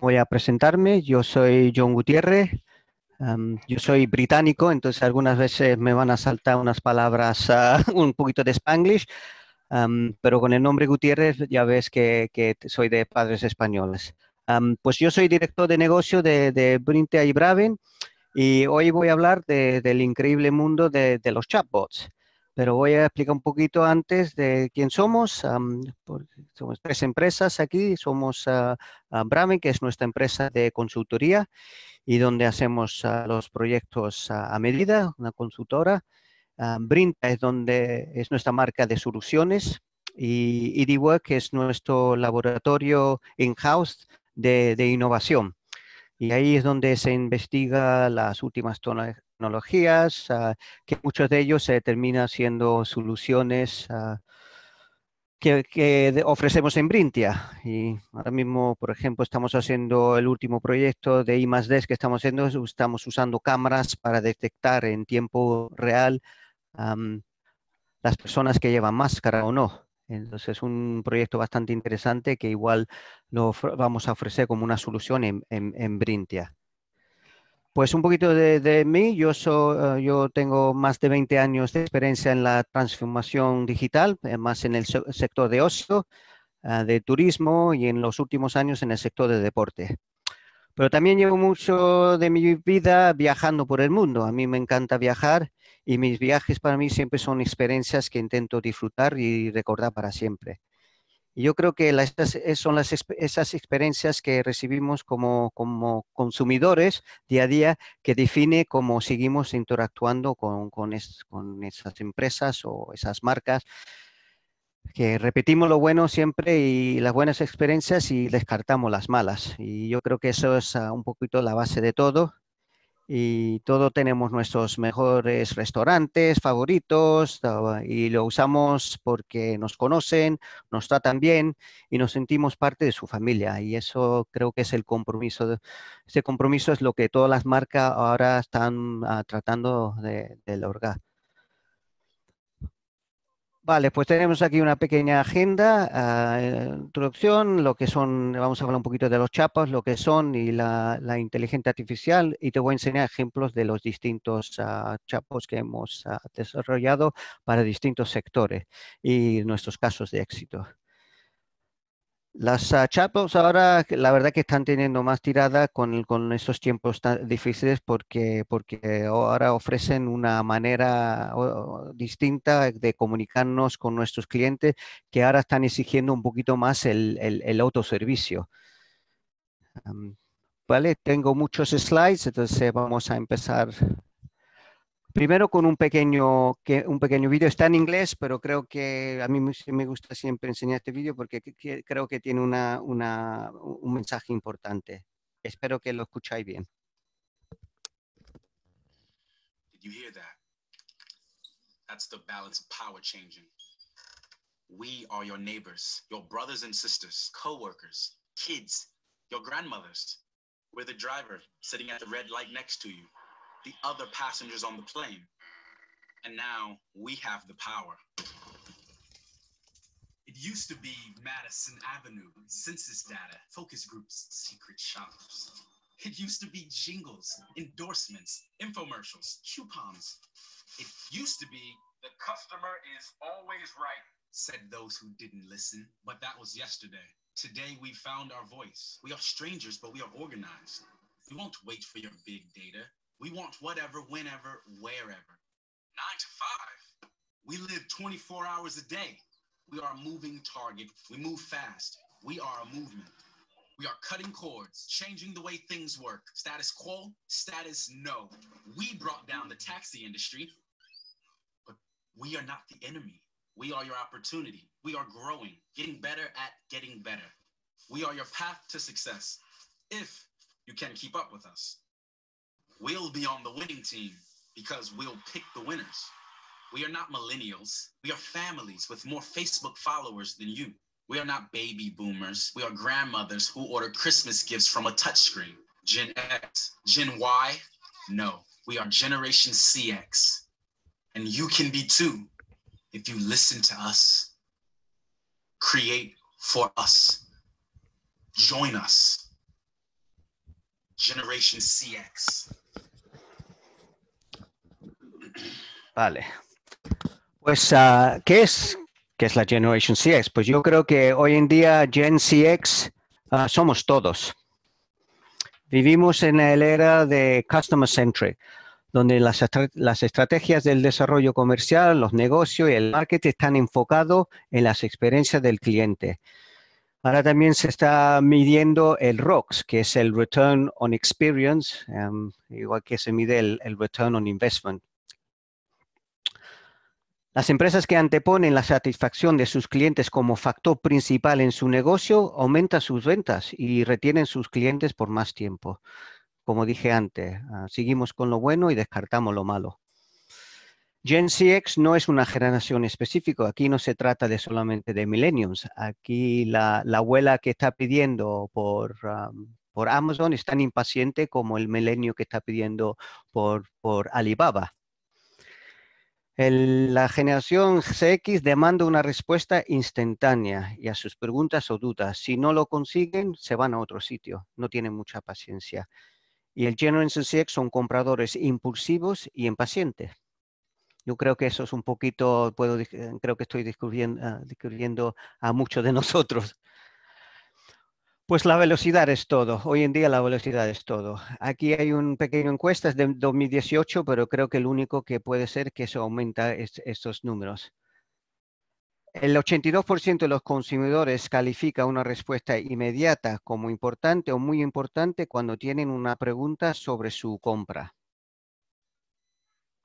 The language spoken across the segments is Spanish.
Voy a presentarme. Yo soy John Gutiérrez. Em, yo soy británico, entonces algunas veces me van a saltar unas palabras, ah, un poquito de spanglish, em, pero con el nombre Gutiérrez ya ves que, soy de padres españoles. Em, pues yo soy director de negocio de, de Brintea y Braven y hoy voy a hablar del increíble mundo de, de los chatbots pero voy a explicar un poquito antes de quién somos. somos tres empresas aquí. Somos a ah, Brame, que es nuestra empresa de consultoría y donde hacemos ah, los proyectos a medida, una consultora. Brinta es donde es nuestra marca de soluciones y que es nuestro laboratorio in-house de, innovación. Y ahí es donde se investiga las últimas tecnologías, ah, que muchos de ellos se terminan siendo soluciones ah, que, ofrecemos en Brintia. Y ahora mismo, por ejemplo, estamos haciendo el último proyecto de I más D que estamos haciendo, estamos usando cámaras para detectar en tiempo real las personas que llevan máscara o no. Entonces es un proyecto bastante interesante que igual lo vamos a ofrecer como una solución en Brintia. Pues un poquito de, de mí, yo, eh, yo tengo más de 20 años de experiencia en la transformación digital, eh, más en el sector de ocio, eh, de turismo y en los últimos años en el sector de deporte. Pero también llevo mucho de mi vida viajando por el mundo. A mí me encanta viajar y mis viajes para mí siempre son experiencias que intento disfrutar y recordar para siempre. Y yo creo que eh, son las, esas experiencias que recibimos como, como, consumidores día a día que define cómo seguimos interactuando con, con, con esas empresas o esas marcas que repetimos lo bueno siempre y las buenas experiencias y descartamos las malas. Y yo creo que eso es ah, un poquito la base de todo y todo tenemos nuestros mejores restaurantes favoritos ah, y lo usamos porque nos conocen, nos tratan bien y nos sentimos parte de su familia y eso creo que es el compromiso. Ese compromiso es lo que todas las marcas ahora están ah, tratando de lograr. Vale, pues tenemos aquí una pequeña agenda, ah, introducción, lo que son, vamos a hablar un poquito de los chapos, lo que son y la, inteligencia artificial y te voy a enseñar ejemplos de los distintos ah, chapos que hemos ah, desarrollado para distintos sectores y nuestros casos de éxito. Las chatbots ahora, la verdad que están teniendo más tirada con, estos tiempos tan difíciles porque, porque ahora ofrecen una manera distinta de comunicarnos con nuestros clientes que ahora están exigiendo un poquito más el, autoservicio. vale, tengo muchos slides, entonces vamos a empezar primero con un pequeño, que, un pequeño vídeo. Está en inglés, pero creo que a mí me gusta siempre enseñar este video porque creo que tiene una, una, un mensaje importante. Espero que lo escucháis bien. Did you hear that? That's the balance of power changing. We are your neighbors, your brothers and sisters, co-workers, kids, your grandmothers. We're the driver sitting at the red light next to you. the other passengers on the plane. And now we have the power. It used to be Madison Avenue, census data, focus groups, secret shops. It used to be jingles, endorsements, infomercials, coupons. It used to be the customer is always right, said those who didn't listen. But that was yesterday. Today we found our voice. We are strangers, but we are organized. We won't wait for your big data. We want whatever, whenever, wherever. Nine to five. We live 24 hours a day. We are a moving target. We move fast. We are a movement. We are cutting cords, changing the way things work. Status quo, status no. We brought down the taxi industry, but we are not the enemy. We are your opportunity. We are growing, getting better at getting better. We are your path to success if you can keep up with us we'll be on the winning team because we'll pick the winners. We are not millennials. We are families with more Facebook followers than you. We are not baby boomers. We are grandmothers who order Christmas gifts from a touchscreen. Gen X, Gen Y, no. We are Generation CX. And you can be too if you listen to us, create for us, join us. Generation CX. Vale. Pues, ah, ¿qué es? ¿Qué es la Generation CX? Pues yo creo que hoy en día Gen CX ah, somos todos. Vivimos en la era de Customer Centric, donde las, estrategias del desarrollo comercial, los negocios y el marketing están enfocados en las experiencias del cliente. Ahora también se está midiendo el ROX, que es el Return on Experience, em, igual que se mide el Return on Investment. Las empresas que anteponen la satisfacción de sus clientes como factor principal en su negocio aumentan sus ventas y retienen sus clientes por más tiempo. Como dije antes, ah, seguimos con lo bueno y descartamos lo malo. Gen CX no es una generación específica, aquí no se trata de solamente de millennials, aquí la, abuela que está pidiendo por, por Amazon es tan impaciente como el milenio que está pidiendo por Alibaba la generación CX demanda una respuesta instantánea y a sus preguntas o dudas. Si no lo consiguen, se van a otro sitio. No tienen mucha paciencia. Y el Generation CX son compradores impulsivos y impacientes. Yo creo que eso es un poquito, puedo, creo que estoy descubriendo ah, a muchos de nosotros. Pues la velocidad es todo. Hoy en día la velocidad es todo. Aquí hay un pequeño encuesta de 2018, pero creo que el único que puede ser que eso aumenta estos números. El 82% de los consumidores califica una respuesta inmediata como importante o muy importante cuando tienen una pregunta sobre su compra.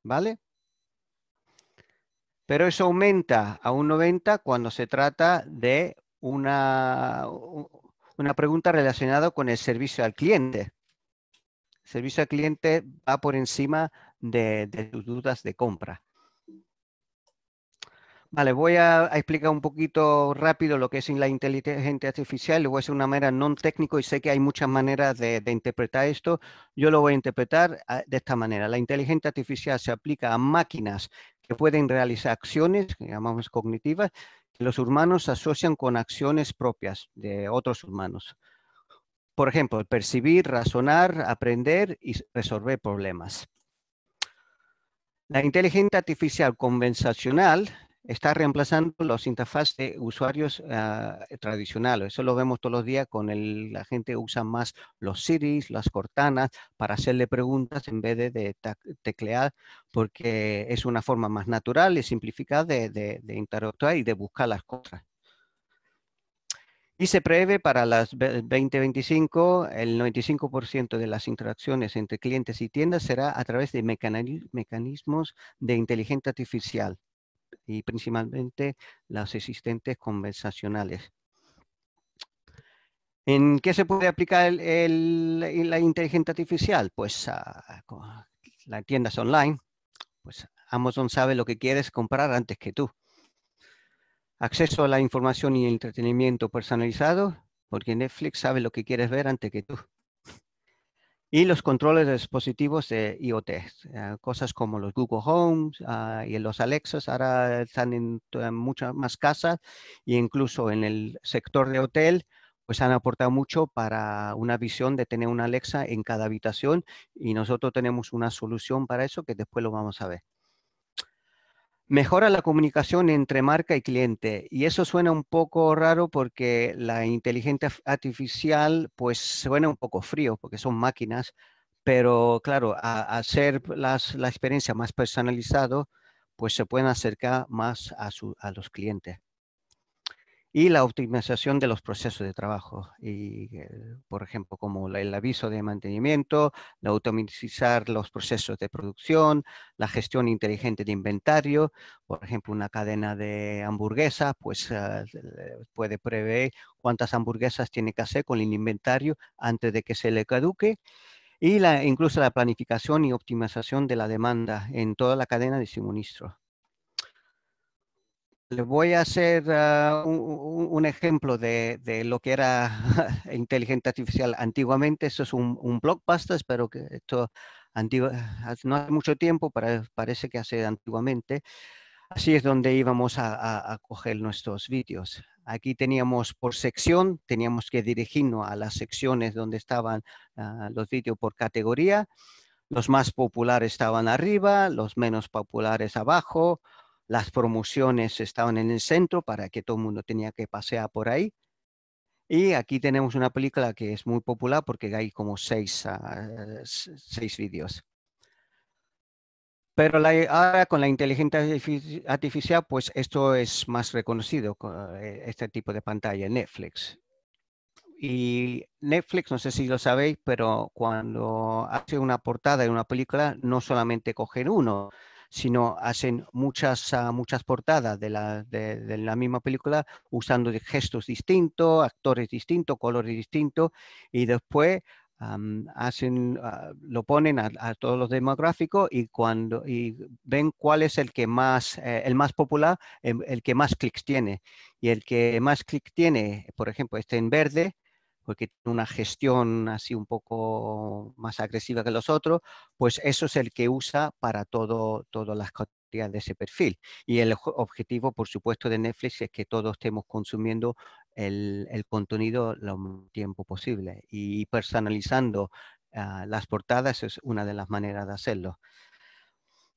¿Vale? Pero eso aumenta a un 90 cuando se trata de una, una pregunta relacionada con el servicio al cliente. El servicio al cliente va por encima de, de tus dudas de compra. Vale, voy a, explicar un poquito rápido lo que es la inteligencia artificial. Lo voy a hacer una manera no técnico y sé que hay muchas maneras de, de, interpretar esto. Yo lo voy a interpretar ah, de esta manera. La inteligencia artificial se aplica a máquinas que pueden realizar acciones que llamamos cognitivas, que los humanos asocian con acciones propias de otros humanos. Por ejemplo, percibir, razonar, aprender y resolver problemas. La inteligencia artificial convencional está reemplazando las interfaces de usuarios ah, tradicionales. Eso lo vemos todos los días con el, la gente usa más los Siris, las Cortanas, para hacerle preguntas en vez de, teclear, porque es una forma más natural y simplificada de, de interactuar y de buscar las cosas. Y se prevé para las 2025 el 95% de las interacciones entre clientes y tiendas será a través de mecanismos de inteligencia artificial y principalmente las existentes conversacionales. ¿En qué se puede aplicar el, la inteligencia artificial? Pues ah, las tiendas online, pues Amazon sabe lo que quieres comprar antes que tú. Acceso a la información y entretenimiento personalizado, porque Netflix sabe lo que quieres ver antes que tú. Y los controles de dispositivos de IoT, ah, cosas como los Google Homes ah, y los Alexas, ahora están en, muchas más casas e incluso en el sector de hotel, pues han aportado mucho para una visión de tener una Alexa en cada habitación y nosotros tenemos una solución para eso que después lo vamos a ver mejora la comunicación entre marca y cliente. Y eso suena un poco raro porque la inteligencia artificial pues suena un poco frío porque son máquinas, pero claro, a, hacer las, la experiencia más personalizado, pues se pueden acercar más a, a los clientes y la optimización de los procesos de trabajo. Y, eh, por ejemplo, como el aviso de mantenimiento, la automatizar los procesos de producción, la gestión inteligente de inventario, por ejemplo, una cadena de hamburguesas, pues ah, puede prever cuántas hamburguesas tiene que hacer con el inventario antes de que se le caduque. Y la, incluso la planificación y optimización de la demanda en toda la cadena de suministro. Les voy a hacer ah, un, ejemplo de, lo que era inteligencia artificial antiguamente. Esto es un, un blockbuster, espero que esto ah, no hace mucho tiempo, pero parece que hace antiguamente. Así es donde íbamos a, coger nuestros vídeos. Aquí teníamos por sección, teníamos que dirigirnos a las secciones donde estaban ah, los vídeos por categoría. Los más populares estaban arriba, los menos populares abajo, las promociones estaban en el centro para que todo el mundo tenía que pasear por ahí. Y aquí tenemos una película que es muy popular porque hay como seis, ah, seis vídeos. Pero ahora con la inteligencia artificial, pues esto es más reconocido, eh, este tipo de pantalla, Netflix. Y Netflix, no sé si lo sabéis, pero cuando hace una portada de una película, no solamente cogen uno, sino hacen muchas, ah, muchas portadas de la, misma película usando gestos distintos, actores distintos, colores distintos, y después hacen, ah, lo ponen a, todos los demográficos y, cuando, y ven cuál es el que más, eh, el más popular, el, em, el que más clics tiene. Y el que más clics tiene, por ejemplo, este en verde, porque tiene una gestión así un poco más agresiva que los otros, pues eso es el que usa para todo, todas las categorías de ese perfil. Y el objetivo, por supuesto, de Netflix es que todos estemos consumiendo el, contenido lo más tiempo posible y personalizando ah, las portadas es una de las maneras de hacerlo.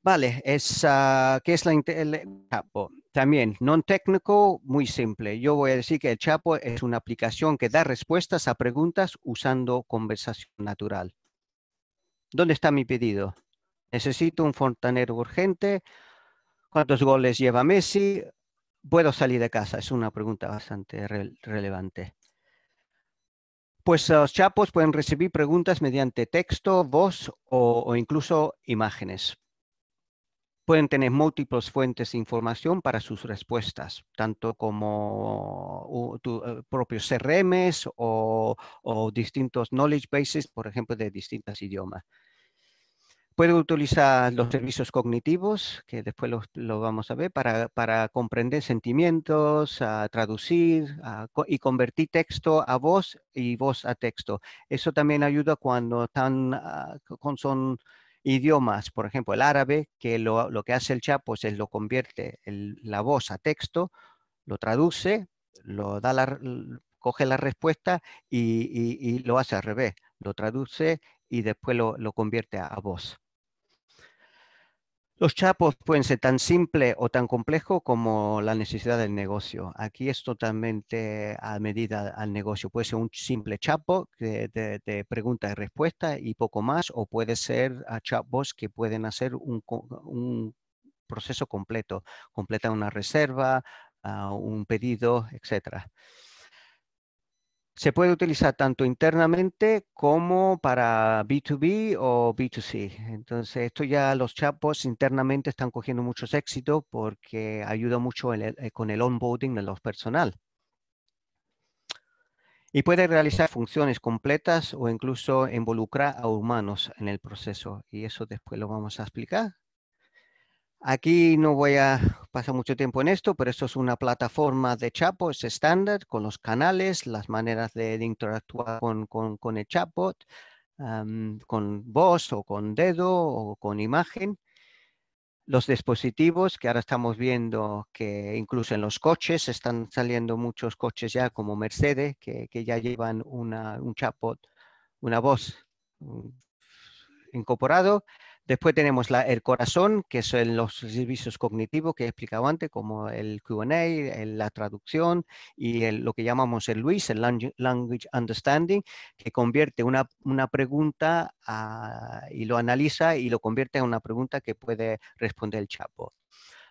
Vale, ah, ¿qué es la, el Chapo? También, no técnico, muy simple. Yo voy a decir que el Chapo es una aplicación que da respuestas a preguntas usando conversación natural. ¿Dónde está mi pedido? Necesito un fontanero urgente. ¿Cuántos goles lleva Messi? ¿Puedo salir de casa? Es una pregunta bastante relevante. Pues los chapos pueden recibir preguntas mediante texto, voz o incluso imágenes. Pueden tener múltiples fuentes de información para sus respuestas, tanto como eh, propios CRMs o, distintos knowledge bases, por ejemplo, de distintos idiomas. Puede utilizar los servicios cognitivos, que después los, lo vamos a ver, para, para comprender sentimientos, a traducir y convertir texto a voz y voz a texto. Eso también ayuda cuando están, ah, con, son idiomas, por ejemplo, el árabe, que lo, que hace el chat pues, es lo convierte la voz a texto, lo traduce, lo da la, coge la respuesta y, lo hace al revés, lo traduce y después lo, convierte a voz. Los chapos pueden ser tan simple o tan complejo como la necesidad del negocio. Aquí es totalmente a medida al negocio. Puede ser un simple chapo de, pregunta y respuesta y poco más, o puede ser a chatbots que pueden hacer un, proceso completo, completar una reserva, ah, un pedido, etcétera se puede utilizar tanto internamente como para B2B o B2C. Entonces, esto ya los chapos internamente están cogiendo muchos éxitos porque ayuda mucho eh, con el onboarding de los personal. Y puede realizar funciones completas o incluso involucrar a humanos en el proceso. Y eso después lo vamos a explicar. Aquí no voy a pasa mucho tiempo en esto, pero esto es una plataforma de chatbot estándar con los canales, las maneras de, interactuar con, con, el chatbot, con voz o con dedo o con imagen. Los dispositivos que ahora estamos viendo que incluso en los coches, están saliendo muchos coches ya como Mercedes que, que ya llevan una, un chatbot, una voz mm, incorporado Después tenemos el corazón, que son los servicios cognitivos que he explicado antes, como el Q&A, la traducción y lo que llamamos el LUIS, el Language Understanding, que convierte una, pregunta y lo analiza y lo convierte en una pregunta que puede responder el chatbot.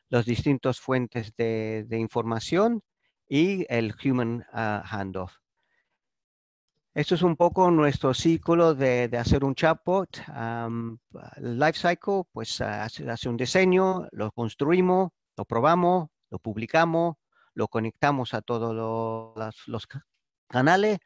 Los distintos fuentes de, información y el Human ah, Handoff. Esto es un poco nuestro ciclo de, de hacer un chatbot. el life cycle, pues hace, hace, un diseño, lo construimos, lo probamos, lo publicamos, lo conectamos a todos los, los canales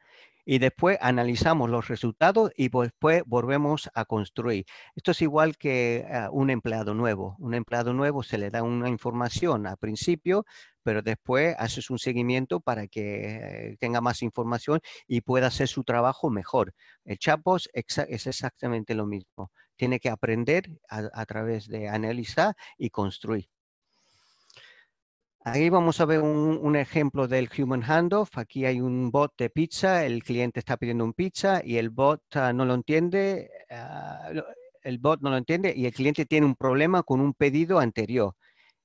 y después analizamos los resultados y pues, después volvemos a construir. Esto es igual que ah, un empleado nuevo. Un empleado nuevo se le da una información al principio, pero después haces un seguimiento para que tenga más información y pueda hacer su trabajo mejor. El Chapos es exactamente lo mismo. Tiene que aprender a través de analizar y construir. Aquí vamos a ver un, ejemplo del human handoff. Aquí hay un bot de pizza, el cliente está pidiendo un pizza y el bot ah, no lo entiende, ah, el bot no lo entiende y el cliente tiene un problema con un pedido anterior.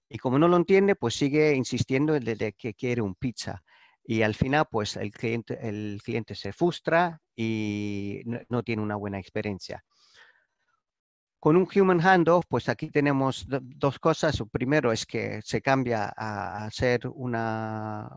Y como no lo entiende, pues sigue insistiendo desde que quiere un pizza. Y al final, pues el cliente, el cliente se frustra y no tiene una buena experiencia. Con un human handoff, pues aquí tenemos dos cosas. Primero es que se cambia a ser una,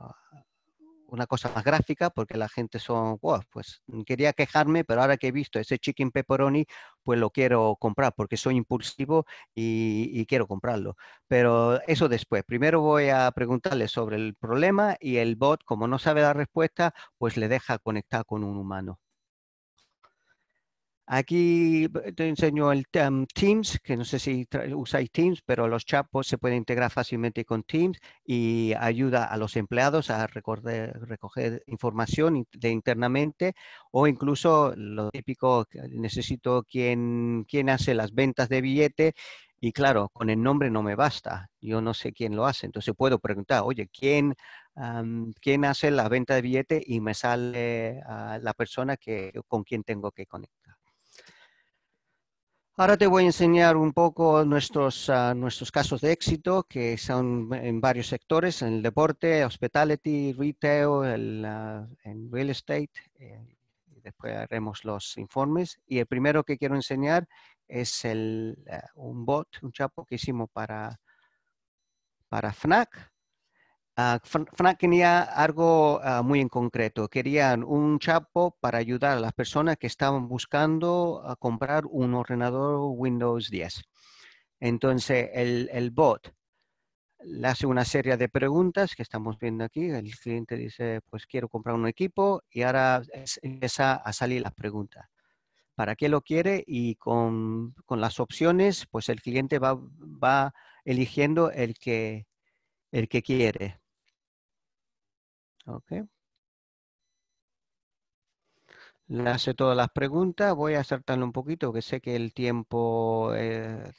una cosa más gráfica, porque la gente son, pues quería quejarme, pero ahora que he visto ese chicken pepperoni, pues lo quiero comprar, porque soy impulsivo y quiero comprarlo. Pero eso después. Primero voy a preguntarle sobre el problema y el bot, como no sabe la respuesta, pues le deja conectar con un humano. Aquí eh, te enseño el Teams, que no sé si usáis Teams, pero los chapos se pueden integrar fácilmente con Teams y ayuda a los empleados a recoger información de internamente o incluso lo típico, necesito quién quien hace las ventas de billete y claro, con el nombre no me basta, yo no sé quién lo hace, entonces puedo preguntar, oye, ¿quién, ¿quién hace la venta de billete? Y me sale ah, la persona que, con quien tengo que conectar. Ahora te voy a enseñar un poco ah, nuestros, casos de éxito que son en varios sectores, en el deporte, hospitality, retail, ah, en real estate. Eh, después haremos los informes. Y el primero que quiero enseñar es el, ah, un bot, un chapo que hicimos para, para FNAC. Ah, Frank tenía algo ah, muy en concreto. Querían un chapo para ayudar a las personas que estaban buscando a ah, comprar un ordenador Windows 10. Entonces, el, bot le hace una serie de preguntas que estamos viendo aquí. El cliente dice, pues quiero comprar un equipo y ahora empieza a salir las preguntas. ¿Para qué lo quiere? Y con, las opciones, pues el cliente va, va eligiendo el que, el que quiere. ¿ok? Le hace todas las preguntas, voy a acertarlo un poquito, que sé que el tiempo es...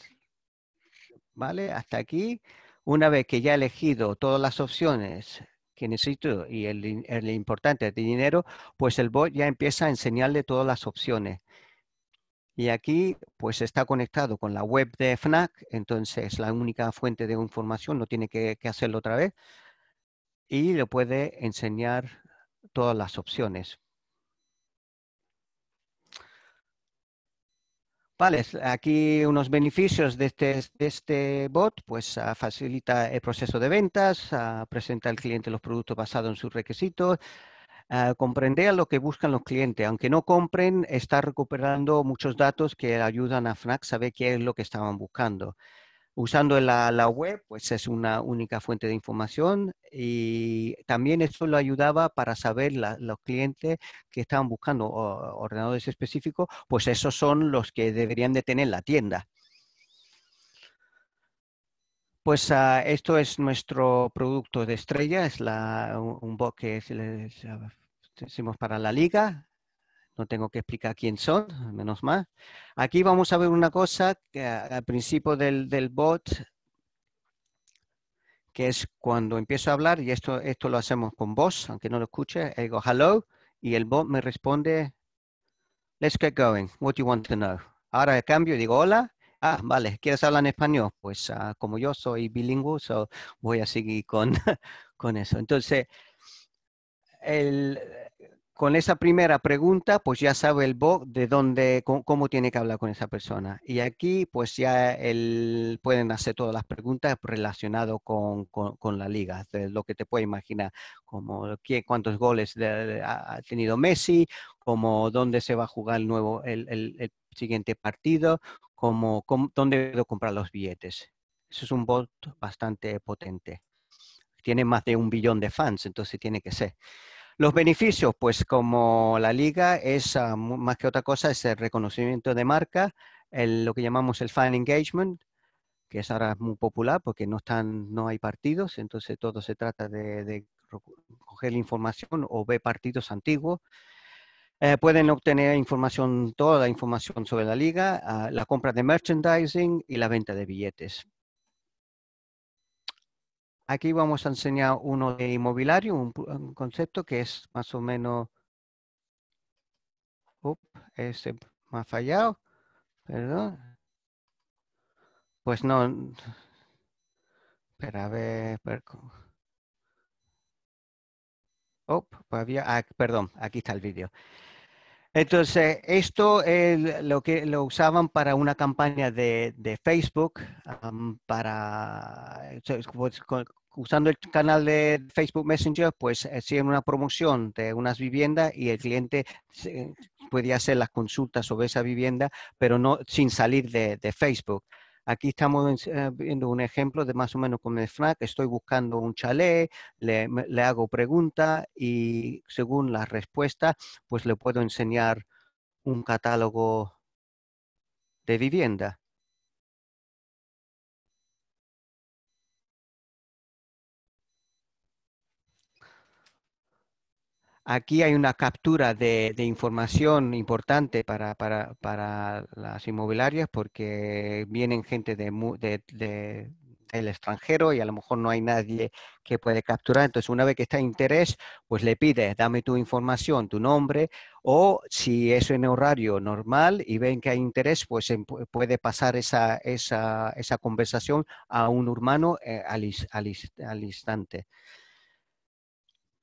¿Vale? Hasta aquí. Una vez que ya he elegido todas las opciones que necesito y el, importante de dinero, pues el bot ya empieza a enseñarle todas las opciones. Y aquí, pues está conectado con la web de FNAC, entonces es la única fuente de información, no tiene que hacerlo otra vez y le puede enseñar todas las opciones. Vale, aquí unos beneficios de este, este bot, pues ah, facilita el proceso de ventas, ah, presenta al cliente los productos basados en sus requisitos, ah, comprende a lo que buscan los clientes. Aunque no compren, está recuperando muchos datos que ayudan a FNAC a saber qué es lo que estaban buscando. Usando la, web, pues es una única fuente de información y también esto lo ayudaba para saber los clientes que estaban buscando ordenadores específicos, pues esos son los que deberían de tener la tienda. Pues ah, esto es nuestro producto de estrella, es un, box bot que es, ah, para la liga, no tengo que explicar quién son, menos mal. Aquí vamos a ver una cosa que al principio del, bot, que es cuando empiezo a hablar, y esto, esto lo hacemos con voz, aunque no lo escuche, digo hello, y el bot me responde, let's get going, what do you want to know? Ahora cambio y digo hola, ah, vale, ¿quieres hablar en español? Pues ah, como yo soy bilingüe, so voy a seguir con, con eso. Entonces, el, con esa primera pregunta, pues ya sabe el bot de dónde, cómo, tiene que hablar con esa persona. Y aquí, pues ya el, pueden hacer todas las preguntas relacionadas con, la liga, lo que te puede imaginar, como cuántos goles ha tenido Messi, como dónde se va a jugar el nuevo, el, siguiente partido, como, dónde puedo comprar los billetes. Eso es un bot bastante potente. Tiene más de un billón de fans, entonces tiene que ser. Los beneficios, pues como la liga, es ah, más que otra cosa, es el reconocimiento de marca, lo que llamamos el fan engagement, que es ahora muy popular porque no, están, no hay partidos, entonces todo se trata de, coger coger información o ver partidos antiguos. Eh, pueden obtener información, toda la información sobre la liga, ah, la compra de merchandising y la venta de billetes. Aquí vamos a enseñar uno de inmobiliario, un, concepto que es más o menos... este me ha fallado. Perdón. Pues no. Espera, a ver. Pues había... Ah, perdón, aquí está el vídeo. Entonces, esto es lo que lo usaban para una campaña de, de Facebook, um, para usando el canal de Facebook Messenger, pues hacían eh, una promoción de unas viviendas y el cliente podía hacer las consultas sobre esa vivienda, pero no sin salir de, Facebook. Aquí estamos eh, viendo un ejemplo de más o menos como el FNAC. Estoy buscando un chalet, le, le hago pregunta y según la respuesta, pues le puedo enseñar un catálogo de vivienda. Aquí hay una captura de, información importante para, las inmobiliarias porque vienen gente de, de, extranjero y a lo mejor no hay nadie que puede capturar. Entonces, una vez que está interés, pues le pide, dame tu información, tu nombre, o si es en horario normal y ven que hay interés, pues puede pasar esa, esa, esa conversación a un humano eh, al instante.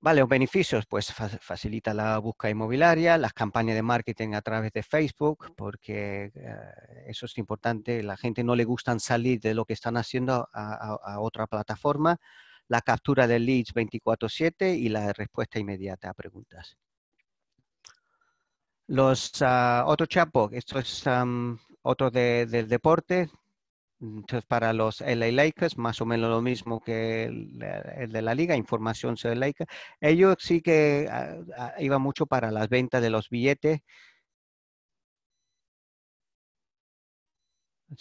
Vale, los beneficios, pues facilita la búsqueda inmobiliaria, las campañas de marketing a través de Facebook, porque eh, eso es importante, la gente no le gusta salir de lo que están haciendo a, otra plataforma, la captura de leads 24/7 y la respuesta inmediata a preguntas. Los ah, otro chapo, esto es otro del deporte, Mm, entonces, para los LA Lakers, más o menos lo mismo que el, de la liga, información sobre Lakers. Ellos sí que ah, ah, iban mucho para las ventas de los billetes.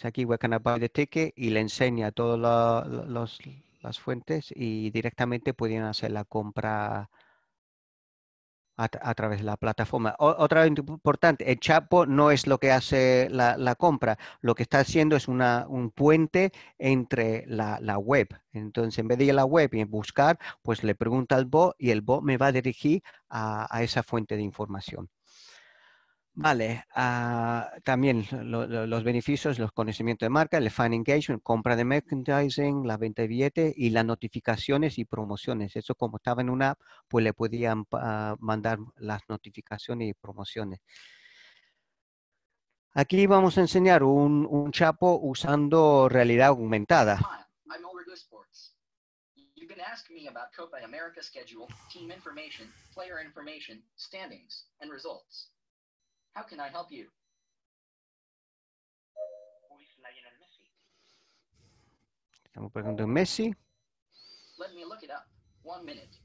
aquí We Can buy the ticket y le enseña todas las fuentes y directamente podían hacer la compra a, través de la plataforma. Otra otra importante, el Chapo no es lo que hace la, compra, lo que está haciendo es una, un puente entre la, web. Entonces, en vez de ir a la web y buscar, pues le pregunta al bot y el bot me va a dirigir a esa fuente de información. Vale, ah, también los beneficios, los conocimientos de marca, el fan engagement, compra de merchandising, la venta de billetes y las notificaciones y promociones. Eso como estaba en una app, pues le podían mandar las notificaciones y promociones. Aquí vamos a enseñar un, chapo usando realidad aumentada. Hi, me about Copa America schedule, team information, player information, standings, and results. How can I help you? Estamos Messi. Let me look it up. One minute.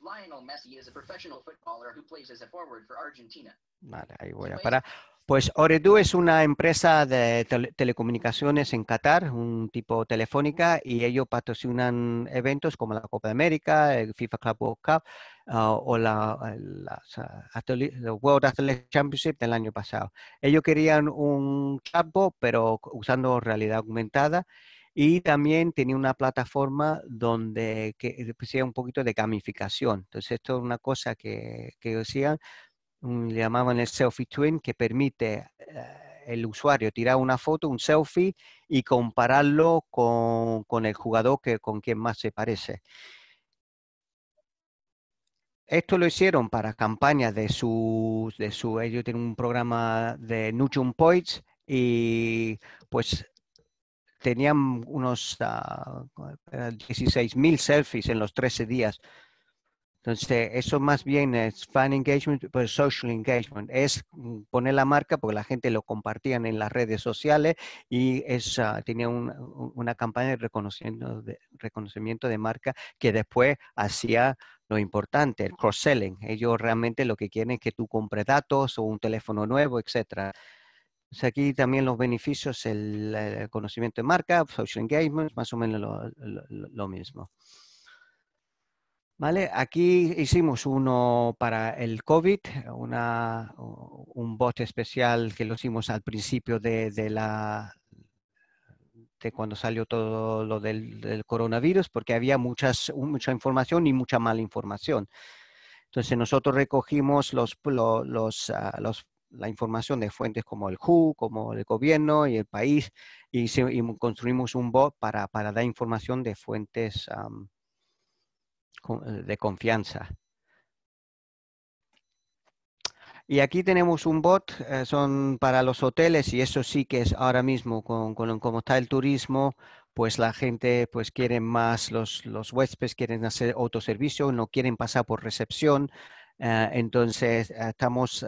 Lionel Messi is a professional footballer who plays as a forward for Argentina. Vale, ahí voy a parar. Pues Ooredoo es una empresa de telecomunicaciones en Qatar, un tipo telefónica, y ellos patrocinan eventos como la Copa de América, el FIFA Club World Cup ah, o la, ah, World Athletic Championship del año pasado. Ellos querían un club, pero usando realidad aumentada. Y también tenía una plataforma donde que, eh, hacía un poquito de gamificación. Entonces, esto es una cosa que, que hacían le llamaban el selfie twin, que permite eh, el usuario tirar una foto, un selfie, y compararlo con, con el jugador que, con quien más se parece. Esto lo hicieron para campaña de su, de su, ellos tienen un programa de Nutrient Points y pues tenían unos uh, ah, 16.000 selfies en los 13 días entonces, este, eso más bien es fan engagement, pero pues social engagement. Es mm, poner la marca porque la gente lo compartía en las redes sociales y es, ah, tenía una campaña de reconocimiento, de marca que después hacía lo importante, el cross-selling. Ellos realmente lo que quieren es que tú compres datos o un teléfono nuevo, etcétera. Aquí también los beneficios, el, conocimiento de marca, social engagement, más o menos lo mismo. Vale, aquí hicimos uno para el COVID, una, un bot especial que lo hicimos al principio de, de la de cuando salió todo lo del, coronavirus, porque había muchas, mucha información y mucha mala información. Entonces nosotros recogimos los, los, ah, los, la información de fuentes como el WHO, como el gobierno y el país, y, y construimos un bot para, para, dar información de fuentes eh, de confianza. Y aquí tenemos un bot, eh, son para los hoteles y eso sí que es ahora mismo, con, como está el turismo, pues la gente pues quiere más, los, los huéspedes quieren hacer autoservicio, no quieren pasar por recepción. Eh, entonces estamos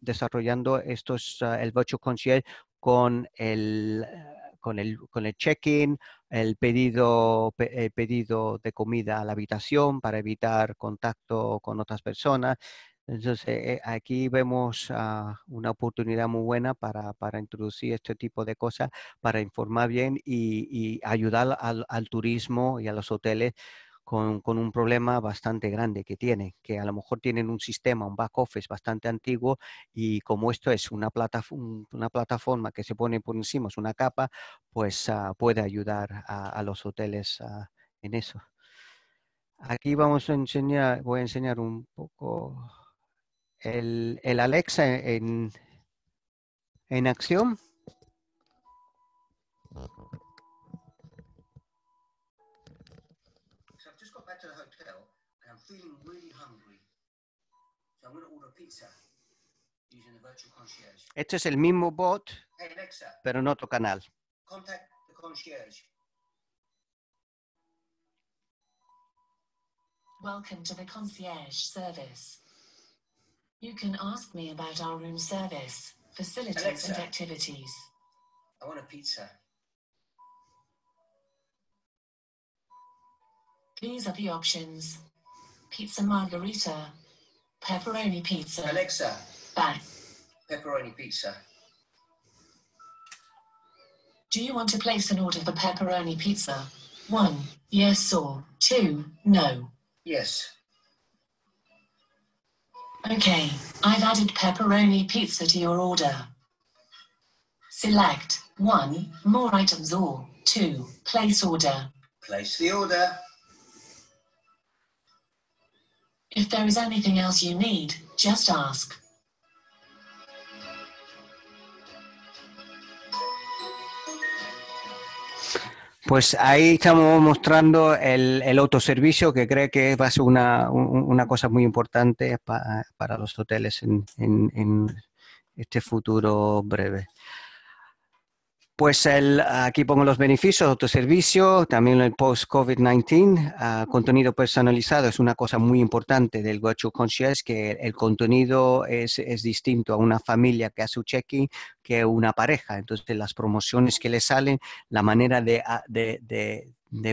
desarrollando estos, el Virtual Concierge con el con el, con el check-in, el eh, pedido, de comida a la habitación para evitar contacto con otras personas. Entonces, eh, eh, aquí vemos ah, una oportunidad muy buena para, introducir este tipo de cosas, para informar bien y, ayudar al turismo y a los hoteles con, un problema bastante grande que tiene, que a lo mejor tienen un sistema, un back office bastante antiguo y como esto es una, plataforma que se pone por encima, es una capa, pues ah, puede ayudar a, los hoteles ah, en eso. Aquí vamos a enseñar, voy a enseñar un poco el, el Alexa en, en acción. Este es el mismo bot, hey Alexa, pero en otro canal. Contact the concierge. Welcome to the concierge service. You can ask me about our room service, facilities, Alexa, and activities. I want a pizza. These are the options pizza margherita, pepperoni pizza. Alexa. Bye. Pepperoni pizza. Do you want to place an order for pepperoni pizza? One, yes or two, no. Yes. Okay, I've added pepperoni pizza to your order. Select one, more items or two, place order. Place the order. If there is anything else you need, just ask. Pues ahí estamos mostrando el, el autoservicio que cree que va a ser una, una cosa muy importante para los hoteles en, en este futuro breve. Pues el, aquí pongo los beneficios, autoservicio, también el post-COVID-19, ah, contenido personalizado es una cosa muy importante del Guacho Concierge, que el contenido es, distinto a una familia que hace un check-in que una pareja. Entonces las promociones que le salen, la manera de, ah,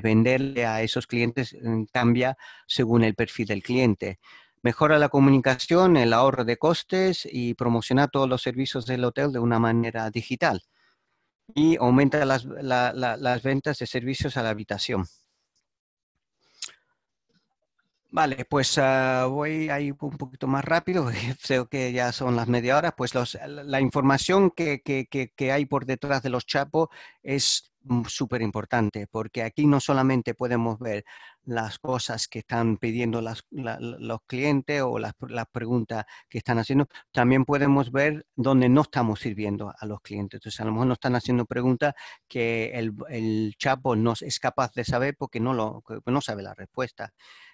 venderle a esos clientes mm, cambia según el perfil del cliente mejora la comunicación, el ahorro de costes y promociona todos los servicios del hotel de una manera digital y aumenta las, las ventas de servicios a la habitación. Vale, pues ah, voy ahí un poquito más rápido, creo que ya son las media hora, pues la información que, que, hay por detrás de los chapos es Mm, súper importante, porque aquí no solamente podemos ver las cosas que están pidiendo los clientes o las, preguntas que están haciendo, también podemos ver dónde no estamos sirviendo a los clientes. Entonces, a lo mejor no están haciendo preguntas que el, el no es capaz de saber porque no, lo, no sabe la respuesta.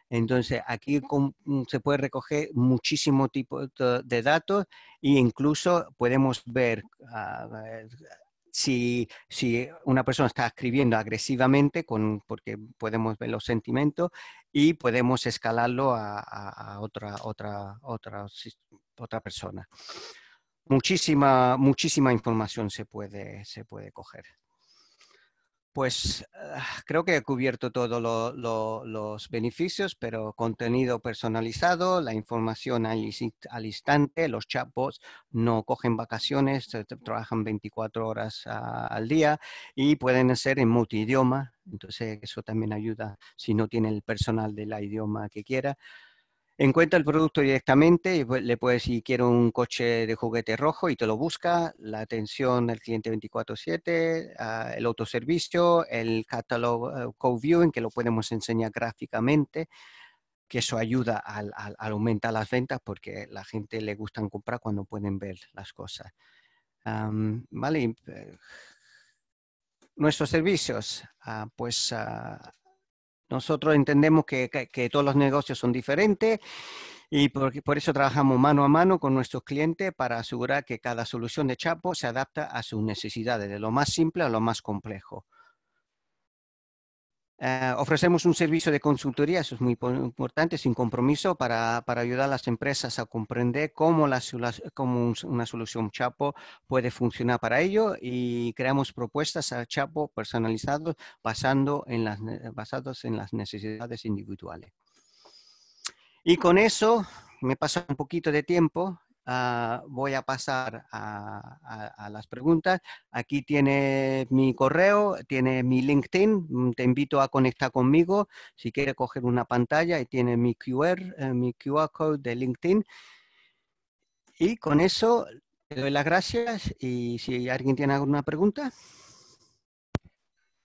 Entonces, aquí mm, se puede recoger muchísimo tipo de datos e incluso podemos ver ah, si, una persona está escribiendo agresivamente, porque podemos ver los sentimientos, y podemos escalarlo a, otra, persona. Muchísima, información se puede coger pues ah, creo que he cubierto todos los beneficios, pero contenido personalizado, la información al, instante, los chatbots no cogen vacaciones, trabajan 24 horas al día y pueden hacer en multidioma, entonces eso también ayuda si no tiene el personal del idioma que quiera. Encuentra el producto directamente y pues, le puedes decir, quiero un coche de juguete rojo y te lo busca, la atención al cliente 24/7, ah, el autoservicio, el catálogo eh, co-viewing, que lo podemos enseñar gráficamente, que eso ayuda al, aumentar las ventas porque la gente le gusta comprar cuando pueden ver las cosas. Eh, nuestros servicios, ah, pues ah, nosotros entendemos que, todos los negocios son diferentes y por, eso trabajamos mano a mano con nuestros clientes para asegurar que cada solución de Chapo se adapta a sus necesidades, de lo más simple a lo más complejo. Eh, ofrecemos un servicio de consultoría, eso es muy importante, sin compromiso, para, ayudar a las empresas a comprender cómo, la, una solución Chapo puede funcionar para ello y creamos propuestas a Chapo personalizadas basando en basadas en las necesidades individuales. Y con eso me pasa un poquito de tiempo, Ah, voy a pasar a, las preguntas. Aquí tiene mi correo, tiene mi LinkedIn. Mm, te invito a conectar conmigo. Si quiere coger una pantalla, y tiene mi QR, eh, mi QR code de LinkedIn. Y con eso te doy las gracias. Y si alguien tiene alguna pregunta.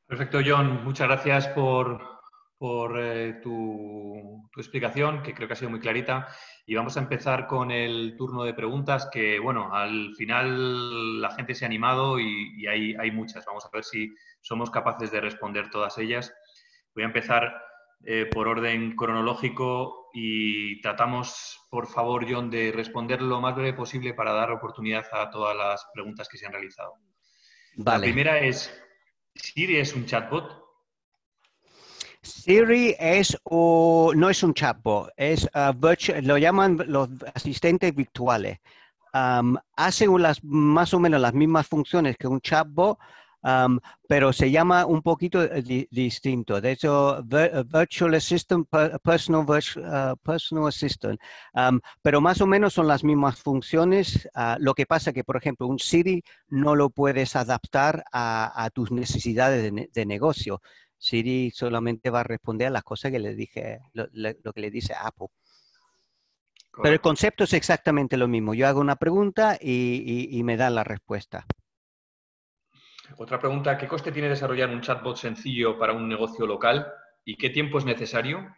Perfecto, John. Muchas gracias por, por eh, tu, explicación, que creo que ha sido muy clarita. Y vamos a empezar con el turno de preguntas, que bueno, al final la gente se ha animado y, hay, muchas. Vamos a ver si somos capaces de responder todas ellas. Voy a empezar eh, por orden cronológico y tratamos, por favor, John, de responder lo más breve posible para dar oportunidad a todas las preguntas que se han realizado. La primera es, ¿Siri es un chatbot? Siri es o, no es un chatbot, es ah, lo llaman los asistentes virtuales. hacen más o menos las mismas funciones que un chatbot, pero se llama un poquito eh, distinto. De hecho, eh, virtual assistant, ah, personal, assistant, pero más o menos son las mismas funciones. Ah, lo que pasa que, por ejemplo, un Siri no lo puedes adaptar a, tus necesidades de negocio. Siri solamente va a responder a las cosas que le dije, lo, que le dice Apple. Pero el concepto es exactamente lo mismo. Yo hago una pregunta y, me da la respuesta. Otra pregunta, ¿qué coste tiene desarrollar un chatbot sencillo para un negocio local y qué tiempo es necesario?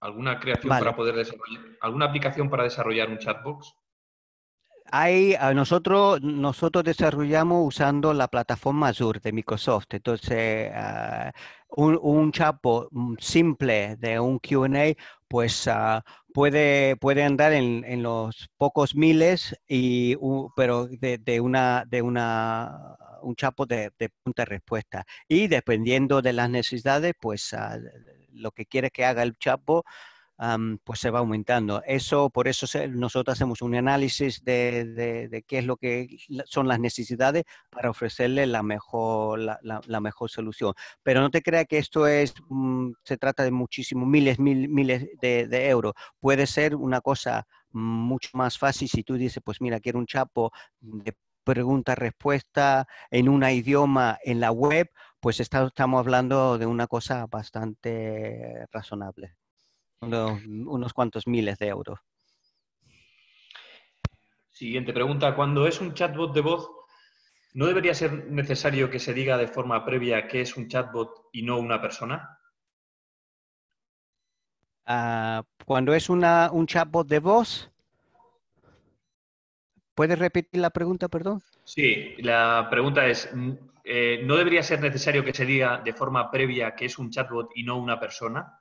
¿Alguna creación para poder desarrollar, alguna aplicación para desarrollar un chatbot? Hay, nosotros, nosotros desarrollamos usando la plataforma Azure de Microsoft. Entonces, ah, un, un chapo mm, simple de un QA, pues ah, puede, puede andar en, los pocos miles, y, pero de, una, de un chapo de, de punta respuesta. Y dependiendo de las necesidades, pues ah, lo que quiere que haga el chapo, pues se va aumentando. Eso, por eso nosotros hacemos un análisis de, de, qué es lo que son las necesidades para ofrecerle la mejor, la, mejor solución. Pero no te creas que esto es, mm, se trata de muchísimos, miles, miles de, euros. Puede ser una cosa mucho más fácil si tú dices, pues mira, quiero un chapo de pregunta-respuesta en un idioma en la web, pues estamos hablando de una cosa bastante razonable unos, cuantos miles de euros. Siguiente pregunta. Cuando es un chatbot de voz, ¿no debería ser necesario que se diga de forma previa que es un chatbot y no una persona? Ah, cuando es una, un chatbot de voz, ¿puedes repetir la pregunta, perdón? Sí, la pregunta es, mm, eh, ¿no debería ser necesario que se diga de forma previa que es un chatbot y no una persona?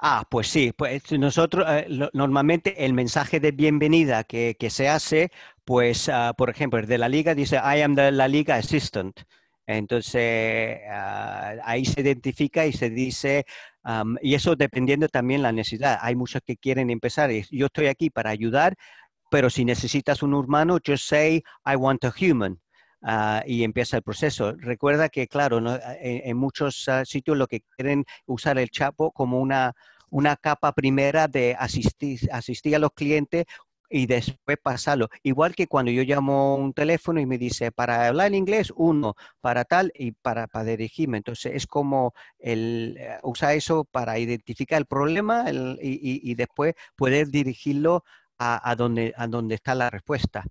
Ah, pues sí, pues nosotros eh, normalmente el mensaje de bienvenida que, se hace, pues ah, por ejemplo, de la liga dice, I am the, la liga assistant. Entonces, ah, ahí se identifica y se dice, y eso dependiendo también la necesidad. Hay muchos que quieren empezar, yo estoy aquí para ayudar, pero si necesitas un humano, just say, I want a human. Ah, y empieza el proceso. Recuerda que, claro, ah, en, muchos ah, sitios lo que quieren usar el chapo como una, capa primera de asistir, asistir a los clientes y después pasarlo. Igual que cuando yo llamo un teléfono y me dice, para hablar en inglés, uno, para tal y para, dirigirme. Entonces es como el, eh, usar eso para identificar el problema y, después poder dirigirlo a, donde, a donde está la respuesta.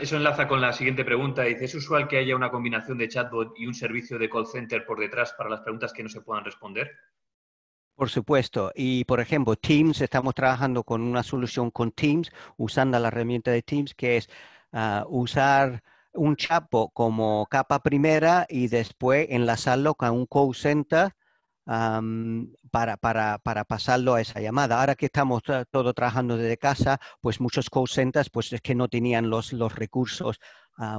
Eso, enlaza con la siguiente pregunta. Dice, ¿es usual que haya una combinación de chatbot y un servicio de call center por detrás para las preguntas que no se puedan responder? Por supuesto. Y por ejemplo, Teams, estamos trabajando con una solución con Teams, usando la herramienta de Teams, que es ah, usar un chatbot como capa primera y después enlazarlo con un call center para, pasarlo a esa llamada. Ahora que estamos todo trabajando desde casa, pues muchos call centers pues es que no tenían los, recursos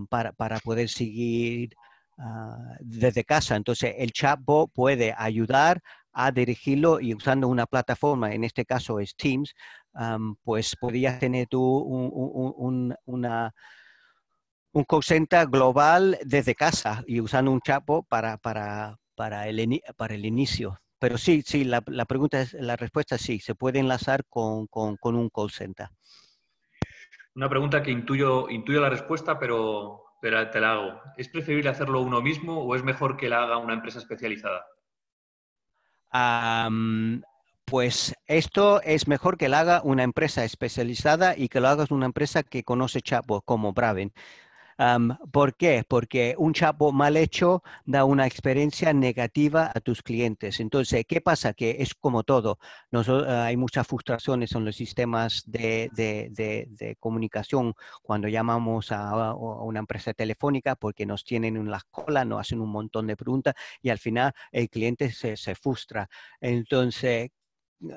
para, poder seguir ah, desde casa. Entonces el chatbot puede ayudar a dirigirlo y usando una plataforma, en este caso es Teams, pues podías tener tú un, un, un call center global desde casa y usando un Chapo para, para, para el, para el inicio. Pero sí, sí, la, pregunta es, la respuesta sí, se puede enlazar con, con, un call center. Una pregunta que intuyo, la respuesta, pero, pero te la hago. ¿Es preferible hacerlo uno mismo o es mejor que la haga una empresa especializada? pues esto es mejor que la haga una empresa especializada y que lo hagas una empresa que conoce Chapo como Braven, ¿Por qué? Porque un chapo mal hecho da una experiencia negativa a tus clientes. Entonces, ¿qué pasa? Que es como todo. Nos, eh, hay muchas frustraciones en los sistemas de, de, comunicación cuando llamamos a, una empresa telefónica porque nos tienen en la cola, nos hacen un montón de preguntas y al final el cliente se, se frustra. Entonces,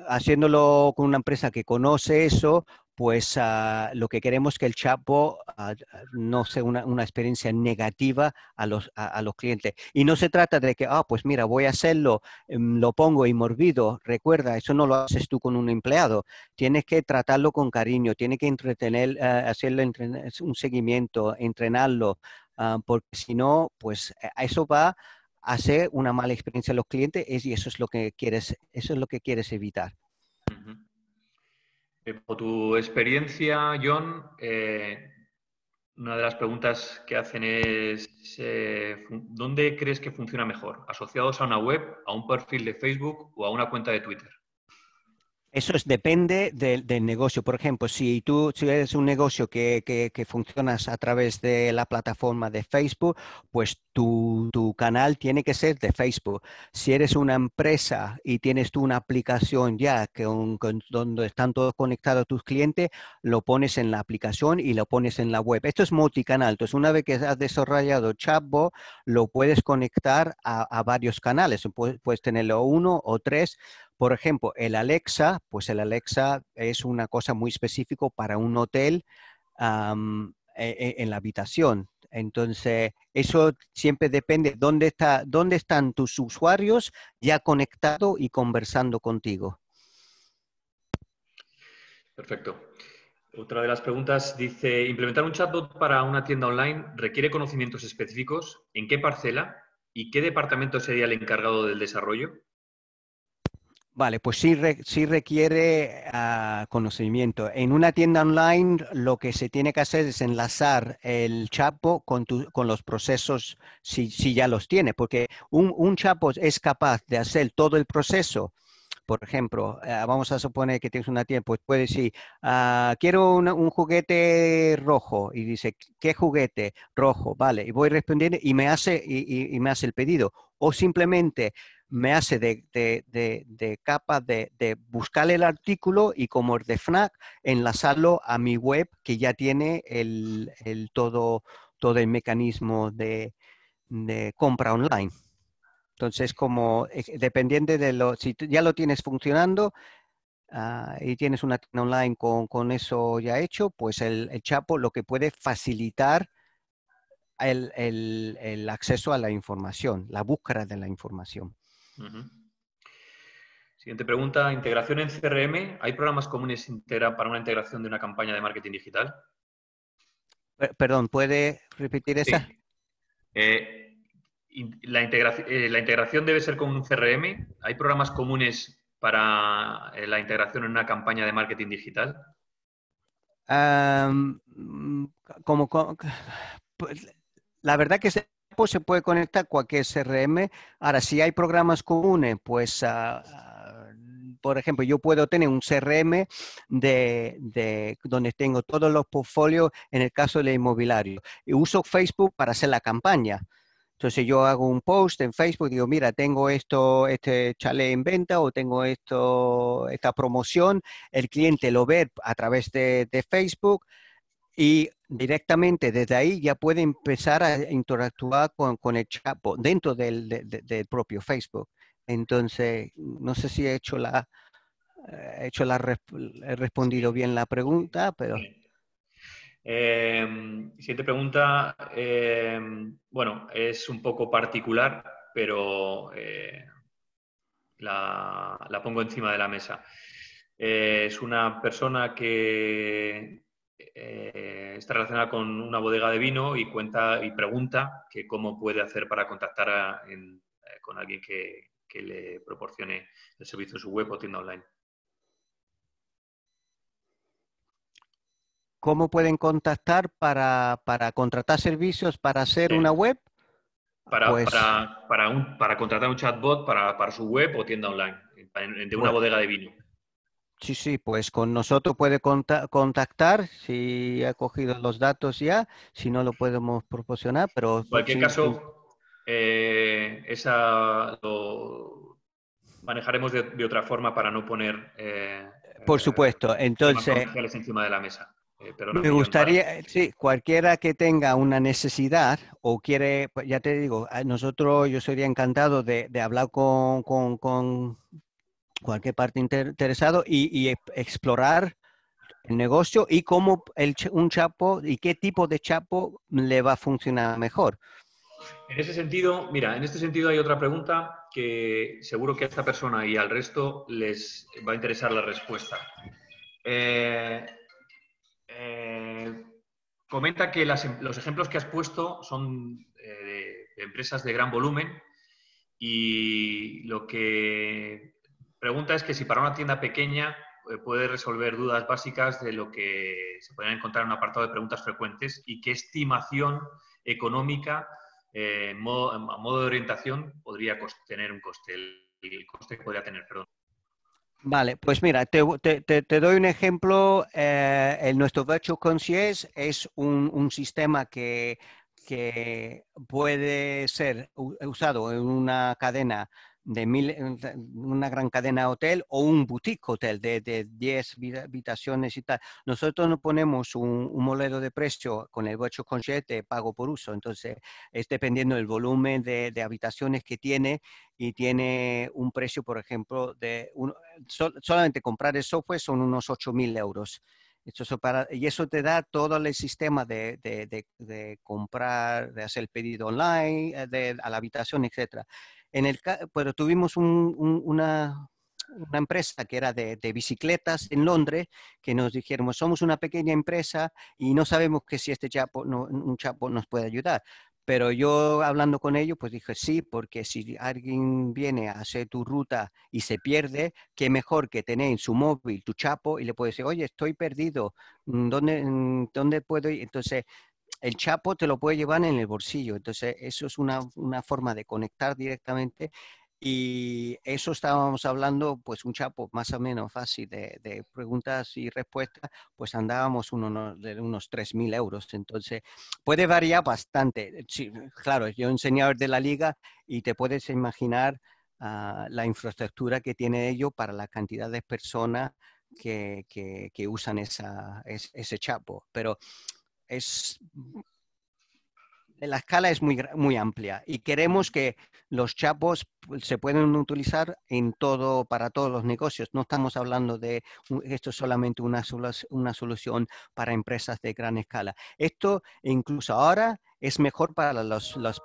haciéndolo con una empresa que conoce eso pues ah, lo que queremos es que el Chapo ah, no sea una, experiencia negativa a los, clientes. Y no se trata de que, ah, pues mira, voy a hacerlo, em, lo pongo y morbido. Recuerda, eso no lo haces tú con un empleado. Tienes que tratarlo con cariño, tienes que entretener, ah, hacerle un seguimiento, entrenarlo, porque si no, pues eh, eso va a ser una mala experiencia a los clientes y eso es lo que quieres, eso es lo que quieres evitar. Eh, por tu experiencia, John, eh, una de las preguntas que hacen es, eh, ¿dónde crees que funciona mejor? ¿Asociados a una web, a un perfil de Facebook o a una cuenta de Twitter? Eso depende del, negocio. Por ejemplo, si tú si eres un negocio que, que, funcionas a través de la plataforma de Facebook, pues tu, canal tiene que ser de Facebook. Si eres una empresa y tienes tú una aplicación ya que donde están todos conectados tus clientes, lo pones en la aplicación y lo pones en la web. Esto es multicanal. Entonces, una vez que has desarrollado chatbot, lo puedes conectar a, varios canales. puedes tenerlo uno o tres por ejemplo, el Alexa, pues el Alexa es una cosa muy específica para un hotel e, e, en la habitación. Entonces, eso siempre depende dónde, está, dónde están tus usuarios ya conectados y conversando contigo. Perfecto. Otra de las preguntas dice, implementar un chatbot para una tienda online requiere conocimientos específicos. ¿En qué parcela y qué departamento sería el encargado del desarrollo? Vale, pues sí, requiere ah, conocimiento. En una tienda online lo que se tiene que hacer es enlazar el chapo con, los procesos si, ya los tiene, porque un, chapo es capaz de hacer todo el proceso. Por ejemplo, ah, vamos a suponer que tienes una tienda, pues puede decir, ah, quiero un juguete rojo y dice, ¿qué juguete rojo? Vale, y voy respondiendo y me hace, y me hace el pedido. O simplemente me hace de, capa de, buscar el artículo y como el de FNAC, enlazarlo a mi web que ya tiene el, todo, todo el mecanismo de, compra online. Entonces, como eh, dependiente de lo, si ya lo tienes funcionando ah, y tienes una tienda online con, eso ya hecho, pues el, Chapo lo que puede facilitar el, acceso a la información, la búsqueda de la información. Siguiente pregunta. Integración en CRM. ¿Hay programas comunes para una integración de una campaña de marketing digital? Perdón, ¿puede repetir esa? Eh, eh, la, integración debe ser con un CRM. ¿Hay programas comunes para eh, la integración en una campaña de marketing digital? Mm, pues, la verdad que se puede conectar cualquier CRM. Ahora, si hay programas comunes, pues, ah, ah, por ejemplo, yo puedo tener un CRM de, donde tengo todos los portfolios, en el caso del inmobiliario. Y uso Facebook para hacer la campaña. Entonces yo hago un post en Facebook, y digo, mira, tengo esto, este chalet en venta o tengo esto, esta promoción. El cliente lo ve a través de, de Facebook. Y directamente desde ahí ya puede empezar a interactuar con, el chapo dentro del, propio Facebook. Entonces, no sé si he hecho la, eh, he hecho la, he respondido bien la pregunta, pero... Em, siguiente pregunta, em, bueno, es un poco particular, pero eh, la, pongo encima de la mesa. Eh, es una persona que eh, está relacionada con una bodega de vino y cuenta y pregunta que cómo puede hacer para contactar a, en, eh, con alguien que, le proporcione el servicio en su web o tienda online. ¿Cómo pueden contactar para, contratar servicios, para hacer una web? Para, pues para, para, contratar un chatbot para, su web o tienda online, de una bodega de vino. Sí, sí, pues con nosotros puede contactar si ha cogido los datos ya, si no lo podemos proporcionar, pero... En cualquier caso, eh, esa lo manejaremos de, otra forma para no poner... Eh, por supuesto, eh, entonces... la mesa. me gustaría, sí, cualquiera que tenga una necesidad o quiere, pues ya te digo, nosotros yo sería encantado de, hablar con cualquier parte interesado y, e-, explorar el negocio y cómo el, un chapo y qué tipo de chapo le va a funcionar mejor. En ese sentido, mira, en este sentido hay otra pregunta que seguro que a esta persona y al resto les va a interesar la respuesta. Eh, eh, comenta que em-, los ejemplos que has puesto son eh, de empresas de gran volumen y lo que pregunta es que si para una tienda pequeña eh, puede resolver dudas básicas de lo que se pueden encontrar en un apartado de preguntas frecuentes y qué estimación económica eh, a modo de orientación podría tener un coste, el, coste podría tener, perdón. Vale, pues mira, te, doy un ejemplo. Eh, nuestro Virtual Concierge es un, un sistema que, que, puede ser usado en una cadena de mil, eh, eh, una gran cadena hotel o un boutique hotel de, 10 habitaciones y tal. Nosotros no ponemos un, un modelo de precio con el bocho con de pago por uso, entonces es dependiendo del volumen de, de habitaciones que tiene y tiene un precio, por ejemplo, de un, solamente comprar el software son unos mil euros. para, y eso te da todo el sistema de, de, de comprar, de hacer el pedido online, eh, a la habitación, etcétera. En pero tuvimos una, empresa que era de, bicicletas en Londres, que nos dijeron, somos una pequeña empresa y no sabemos que si este chapo, un chapo nos puede ayudar. Pero yo hablando con ellos, pues dije, sí, porque si alguien viene a hacer tu ruta y se pierde, qué mejor que tener en su móvil tu chapo y le puedes decir, oye, estoy perdido, mm, ¿dónde, mm, dónde puedo ir? Entonces, el chapo te lo puede llevar en el bolsillo. Entonces, eso es una, forma de conectar directamente y eso estábamos hablando, pues un chapo más o menos fácil de, de preguntas y respuestas, pues andábamos de unos 3.000 euros. Entonces, puede variar bastante. Eh, sí, claro, yo enseñado de la liga y te puedes imaginar ah, la infraestructura que tiene ello para la cantidad de personas que, usan esa, ese chapo. Pero es la escala es muy, muy amplia y queremos que los chapos pues, se pueden utilizar en todo, para todos los negocios. No estamos hablando de esto solamente una, una solución para empresas de gran escala. Esto incluso ahora es mejor para las los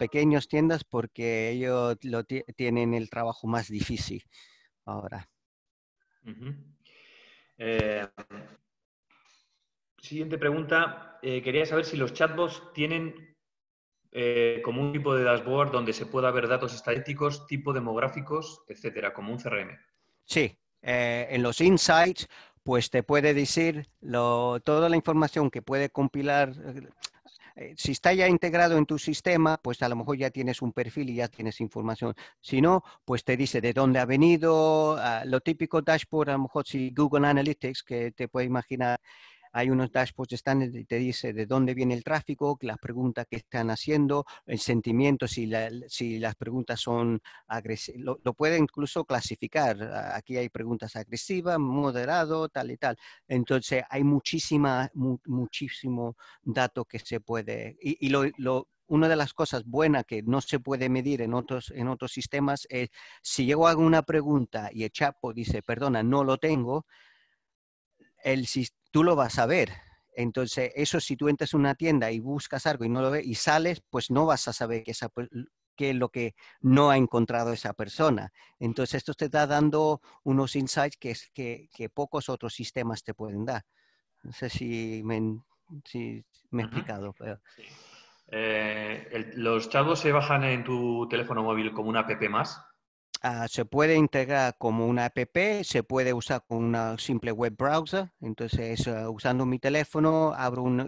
tiendas porque ellos lo tienen el trabajo más difícil ahora siguiente pregunta, eh, quería saber si los chatbots tienen eh, como un tipo de dashboard donde se pueda ver datos estadísticos, tipo demográficos, etcétera, como un CRM. Sí, eh, en los insights, pues te puede decir toda la información que puede compilar. Si está ya integrado en tu sistema, pues a lo mejor ya tienes un perfil y ya tienes información. Si no, pues te dice de dónde ha venido, ah, lo típico dashboard, a lo mejor si Google Analytics, que te puede imaginar, hay unos dashboards estándar y te dice de dónde viene el tráfico, las preguntas que están haciendo, el sentimiento, si, si las preguntas son agresivas, lo, puede incluso clasificar. Aquí hay preguntas agresivas, moderado, tal y tal. Entonces hay muchísima, muchísimo dato que se puede, y, una de las cosas buenas que no se puede medir en otros, en otros sistemas es si yo hago una pregunta y el chapo dice, perdona, no lo tengo, el, tú lo vas a ver. Entonces, eso si tú entras en una tienda y buscas algo y no lo ves y sales, pues no vas a saber qué es lo que no ha encontrado esa persona. Entonces, esto te está dando unos insights que, que, que pocos otros sistemas te pueden dar. No sé si me, he explicado. Eh, ¿Los chavos se bajan en tu teléfono móvil como una app más? Ah, se puede integrar como una app, se puede usar con un simple web browser. Entonces, ah, usando mi teléfono, abro un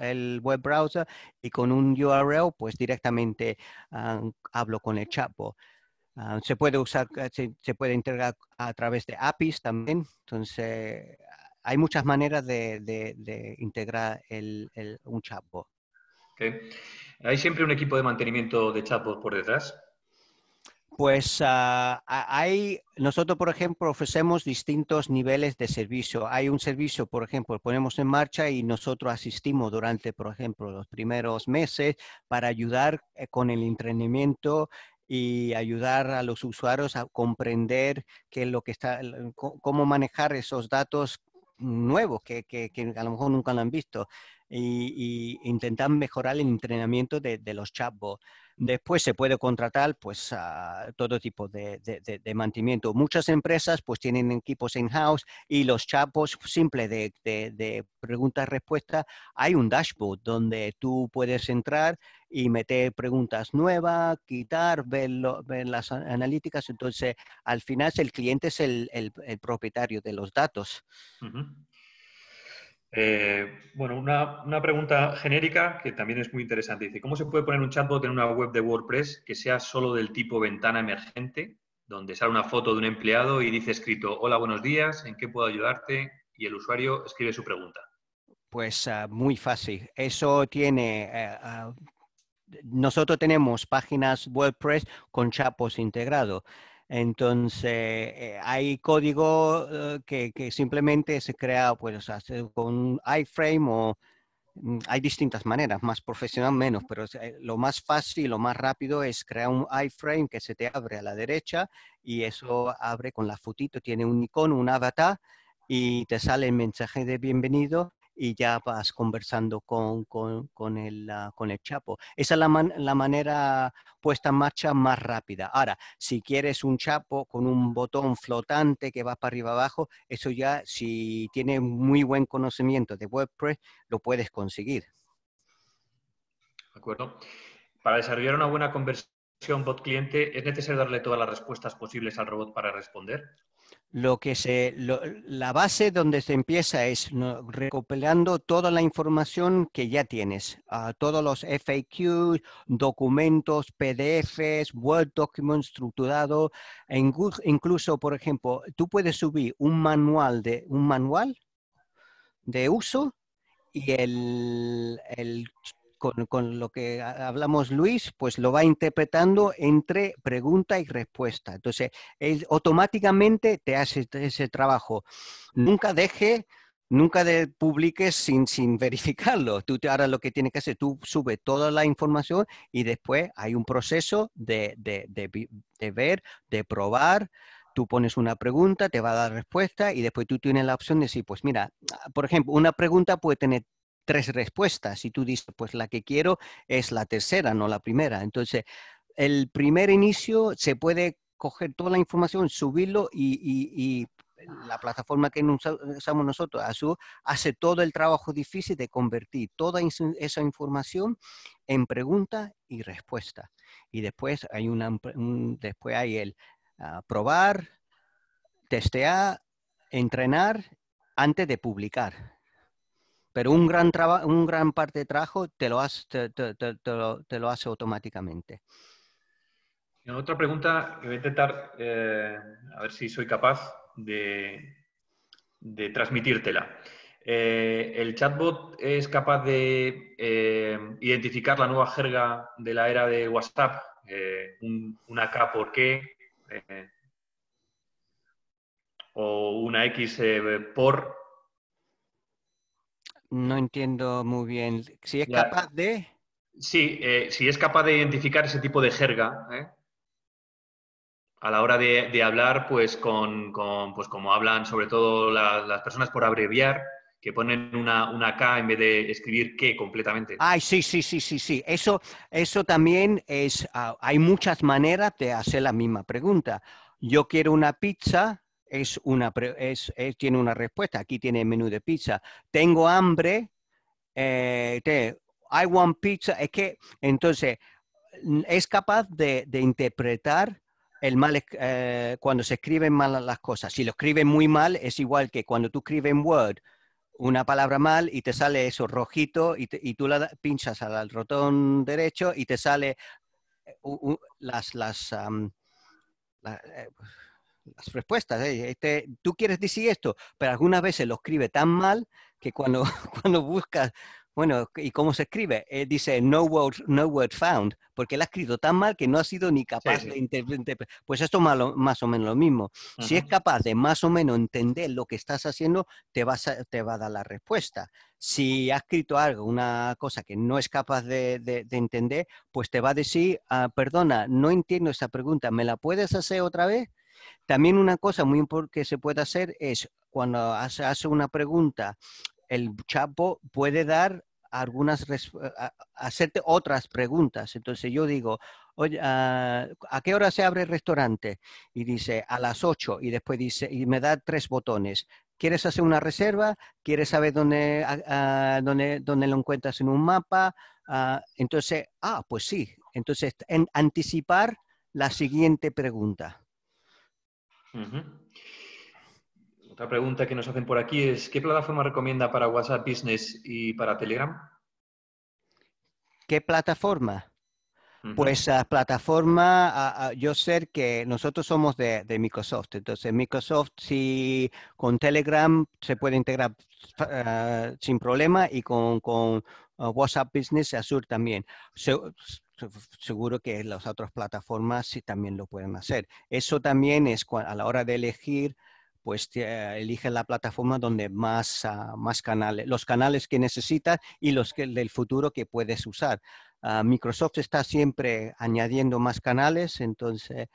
el web browser y con un URL, pues directamente ah, hablo con el chatbot. se puede usar, se, puede integrar a través de APIs también. Entonces, hay muchas maneras de, de, integrar el, el, un chatbot. Hay siempre un equipo de mantenimiento de chatbot por detrás. Pues ah, nosotros, por ejemplo, ofrecemos distintos niveles de servicio. Hay un servicio, por ejemplo, ponemos en marcha y nosotros asistimos durante, por ejemplo, los primeros meses para ayudar eh, con el entrenamiento y ayudar a los usuarios a comprender qué lo que está, cómo manejar esos datos nuevos que, a lo mejor nunca lo han visto y, intentar mejorar el entrenamiento de, de los chatbots. Después se puede contratar pues todo tipo de, de, mantenimiento. Muchas empresas pues tienen equipos in-house y los chapos simples de, de preguntas respuesta. Hay un dashboard donde tú puedes entrar y meter preguntas nuevas, quitar, ver, las analíticas. Entonces, al final el cliente es el, propietario de los datos. Eh, bueno, una, pregunta genérica que también es muy interesante. Dice, ¿cómo se puede poner un chatbot en una web de WordPress que sea solo del tipo ventana emergente, donde sale una foto de un empleado y dice escrito, hola, buenos días, ¿en qué puedo ayudarte? Y el usuario escribe su pregunta. Pues ah, muy fácil. Eso tiene... Eh, ah, nosotros tenemos páginas WordPress con chatbots integrados. Entonces, eh, hay código eh, que, simplemente se crea pues, con iframe o mm, hay distintas maneras, más profesional, menos, pero eh, lo más fácil y lo más rápido es crear un iframe que se te abre a la derecha y eso abre con la fotito, tiene un icono, un avatar y te sale el mensaje de bienvenido y ya vas conversando con, con, ah, el, chapo. Esa es la, manera puesta en marcha más rápida. Ahora, si quieres un chapo con un botón flotante que va para arriba abajo, eso ya, si tienes muy buen conocimiento de WordPress, lo puedes conseguir. De acuerdo. Para desarrollar una buena conversación bot cliente, ¿es necesario darle todas las respuestas posibles al robot para responder? lo que se, la base donde se empieza es recopilando toda la información que ya tienes, todos los FAQs, documentos, PDFs, Word document estructurado, e incluso, por ejemplo, tú puedes subir un manual de, un manual de uso y el con, lo que hablamos Luis, pues lo va interpretando entre pregunta y respuesta. Entonces, él automáticamente te hace ese trabajo. Nunca deje, nunca de publiques sin, sin verificarlo. Tú te lo que tiene que hacer, tú subes toda la información y después hay un proceso de, de, de, de ver, de probar tú pones una pregunta, te va a dar respuesta y después tú tienes la opción de decir, pues mira, por ejemplo, una pregunta puede tener tres respuestas y tú dices, pues la que quiero es la tercera, no la primera. Entonces, el primer inicio se puede coger toda la información, subirlo y, la plataforma que usamos nosotros, Azure, hace todo el trabajo difícil de convertir toda esa información en pregunta y respuesta. Y después hay, un, después hay el ah, probar, testear, entrenar antes de publicar pero un gran, trabajo un gran parte de trabajo te lo, hace, te, lo, hace automáticamente. Otra pregunta que voy a intentar, eh, a ver si soy capaz de, de transmitírtela. Eh, ¿El chatbot es capaz de eh, identificar la nueva jerga de la era de WhatsApp? ¿Una K por qué? ¿O una X por? No entiendo muy bien. Si es capaz de... Sí, eh, si es capaz de identificar ese tipo de jerga, ¿eh? a la hora de, hablar, pues, con, con, pues como hablan sobre todo las personas por abreviar, que ponen una, una, K en vez de escribir qué completamente. Ay, sí, sí, sí, sí, sí. Eso, eso también es, ah, hay muchas maneras de hacer la misma pregunta. Yo quiero una pizza, es una, es, tiene una respuesta. Aquí tiene el menú de pizza. Tengo hambre. Eh, I want pizza. Es que, entonces, es capaz de, interpretar el mal eh, cuando se escriben mal las cosas. Si lo escriben muy mal, es igual que cuando tú escribes en Word una palabra mal y te sale eso rojito y, y tú la pinchas al rotón derecho y te sale eh, las, las, las respuestas. ¿eh? Este, tú quieres decir esto, pero algunas veces lo escribe tan mal que cuando, cuando buscas, bueno, ¿y cómo se escribe? Eh, dice no word, no word found, porque él ha escrito tan mal que no ha sido ni capaz de entender, Pues esto malo, más o menos lo mismo. Si es capaz de más o menos entender lo que estás haciendo, te, vas te va a dar la respuesta. Si ha escrito algo, una cosa que no es capaz de, entender, pues te va a decir, ah, perdona, no entiendo esa pregunta, ¿me la puedes hacer otra vez? También una cosa muy importante que se puede hacer es cuando hace, hace una pregunta, el chapo puede dar algunas, hacerte otras preguntas. Entonces yo digo, Oye, ah, ¿a qué hora se abre el restaurante? Y dice, a las 8. Y después dice, y me da tres botones. ¿Quieres hacer una reserva? ¿Quieres saber dónde, lo encuentras en un mapa? Ah, entonces, ah, pues sí. Entonces, anticipar la siguiente pregunta. Otra pregunta que nos hacen por aquí es, ¿qué plataforma recomienda para WhatsApp Business y para Telegram? ¿Qué plataforma? Pues ah, plataforma, ah, ah, yo sé que nosotros somos de, Microsoft, entonces Microsoft sí con Telegram se puede integrar sin problema y con, WhatsApp Business Azure también seguro que las otras plataformas sí también lo pueden hacer. Eso también es a la hora de elegir, pues eh, elige la plataforma donde más, ah, más canales, los canales que necesitas y los que, del futuro que puedes usar. Ah, Microsoft está siempre añadiendo más canales, entonces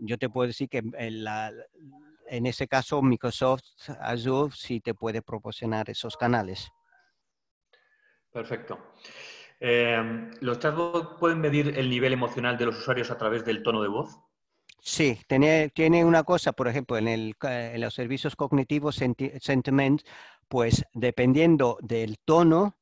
yo te puedo decir que en, en ese caso Microsoft Azure sí te puede proporcionar esos canales. Perfecto. Em, ¿Los chatbots pueden medir el nivel emocional de los usuarios a través del tono de voz? Sí, tiene, una cosa, por ejemplo, en, en los servicios cognitivos sentiment, pues dependiendo del tono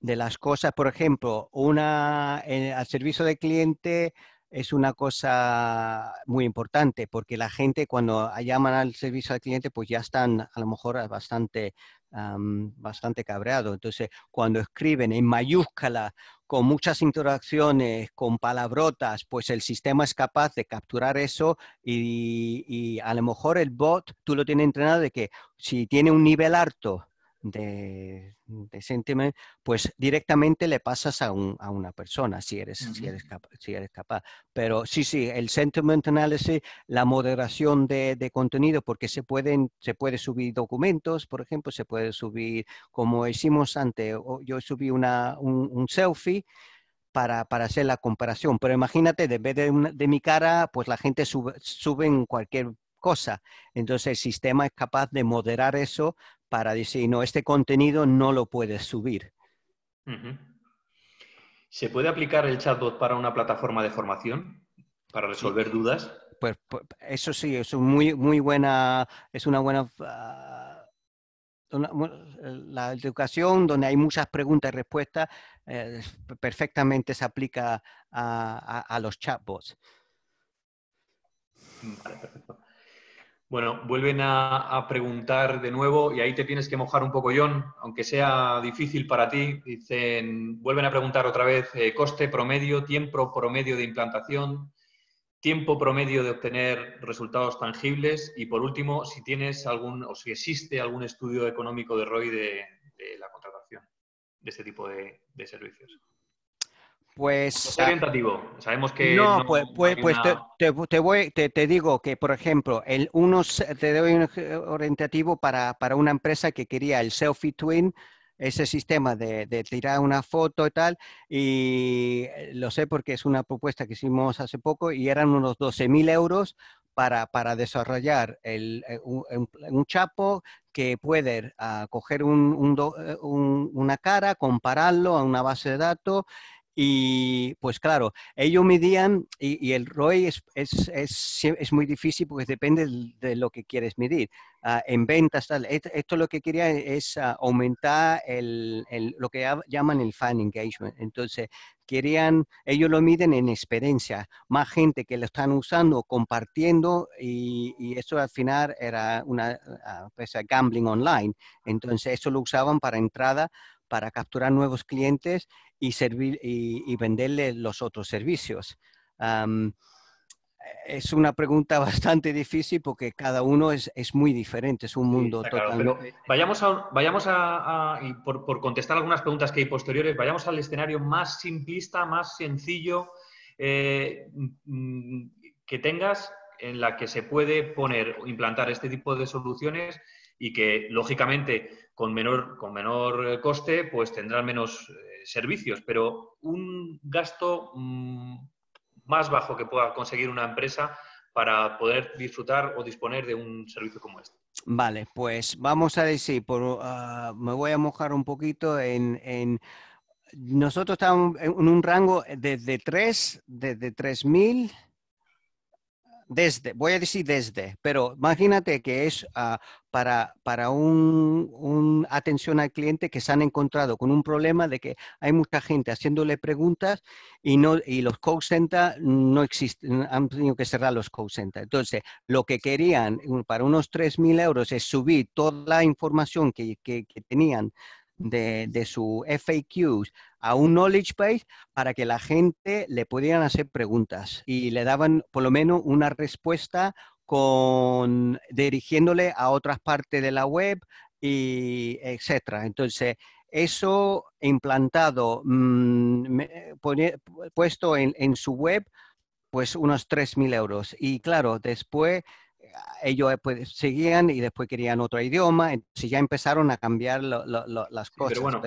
de las cosas, por ejemplo, una, al servicio de cliente es una cosa muy importante porque la gente cuando llaman al servicio al cliente pues ya están a lo mejor bastante, bastante cabreados. Entonces cuando escriben en mayúscula con muchas interacciones, con palabrotas, pues el sistema es capaz de capturar eso y, y a lo mejor el bot tú lo tienes entrenado de que si tiene un nivel alto de, sentiment, pues directamente le pasas a, un, a una persona si eres, si, eres capaz, si eres capaz. Pero sí, sí, el sentiment analysis, la moderación de, de, contenido, porque se, pueden, se puede subir documentos, por ejemplo, se puede subir, como hicimos antes, yo subí una, un, selfie. Para, para, hacer la comparación. Pero imagínate, de vez de, mi cara, pues la gente sube, sube en cualquier entonces el sistema es capaz de moderar eso para decir, no, este contenido no lo puedes subir. ¿Se puede aplicar el chatbot para una plataforma de formación? ¿Para resolver dudas? Pues, pues, eso sí, es muy, muy buena, es una buena... Ah, la educación, donde hay muchas preguntas y respuestas, eh, perfectamente se aplica a, los chatbots. Bueno, vuelven a, preguntar de nuevo y ahí te tienes que mojar un poco, John, aunque sea difícil para ti. Dicen, vuelven a preguntar otra vez eh, coste promedio, tiempo promedio de implantación, tiempo promedio de obtener resultados tangibles y por último, si tienes algún o si existe algún estudio económico de ROI de, la contratación de este tipo de servicios. Pues. pues orientativo. Sabemos que. No, pues, pues, pues, te, voy, te, digo que, por ejemplo, el unos, te doy un orientativo para, para una empresa que quería el selfie twin, ese sistema de, tirar una foto y tal, y eh, lo sé porque es una propuesta que hicimos hace poco y eran unos 12.000 euros para, para desarrollar el, eh, un, chapo que puede ah, coger un, eh, un, una cara, compararlo a una base de datos y pues claro, ellos medían y, el ROI es, es, es, es, muy difícil porque depende de lo que quieres medir. Ah, en ventas, tal. Esto, lo que quería es ah, aumentar el, el, lo que llaman el fan engagement. Entonces, querían, ellos lo miden en experiencia, más gente que lo están usando, compartiendo y, y eso al final era una empresa ah, gambling online. Entonces, eso lo usaban para entrada para capturar nuevos clientes y, servir, y, venderles los otros servicios. es una pregunta bastante difícil porque cada uno es, muy diferente, es un mundo totalmente. Eh, vayamos a, vayamos a, por, contestar algunas preguntas que hay posteriores, vayamos al escenario más simplista, más sencillo eh, mm, que tengas en la que se puede poner o implantar este tipo de soluciones y que, lógicamente, con menor, con menor eh, coste, pues tendrán menos eh, servicios, pero un gasto mm, más bajo que pueda conseguir una empresa para poder disfrutar o disponer de un servicio como este. Vale, pues vamos a decir, por, ah, me voy a mojar un poquito en... en... Nosotros estamos en un rango desde 3, desde 3.000 desde, voy a decir desde, pero imagínate que es ah, para, para un, atención al cliente que se han encontrado con un problema de que hay mucha gente haciéndole preguntas y, no, y los call centers no existen, han tenido que cerrar los call centers. Entonces, lo que querían para unos 3.000 euros es subir toda la información que, que tenían de, su FAQs a un knowledge base para que la gente le pudieran hacer preguntas y le daban por lo menos una respuesta con dirigiéndole a otras partes de la web y etcétera. Entonces, eso implantado, mm, puesto en, en, su web, pues unos 3.000 euros. Y claro, después ellos eh, pues, seguían y después querían otro idioma, entonces ya empezaron a cambiar las cosas. pero bueno,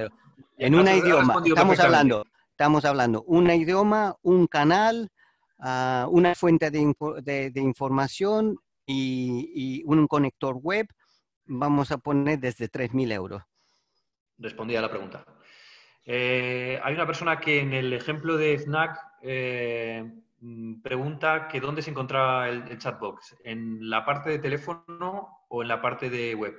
en un idioma, estamos hablando, estamos hablando, un idioma, un canal, ah, una fuente de, información y, un conector web, vamos a poner desde 3.000 euros. Respondía a la pregunta. Eh, hay una persona que en el ejemplo de Snack eh, Mm, pregunta que dónde se encontraba el, chatbox, ¿en la parte de teléfono o en la parte de web?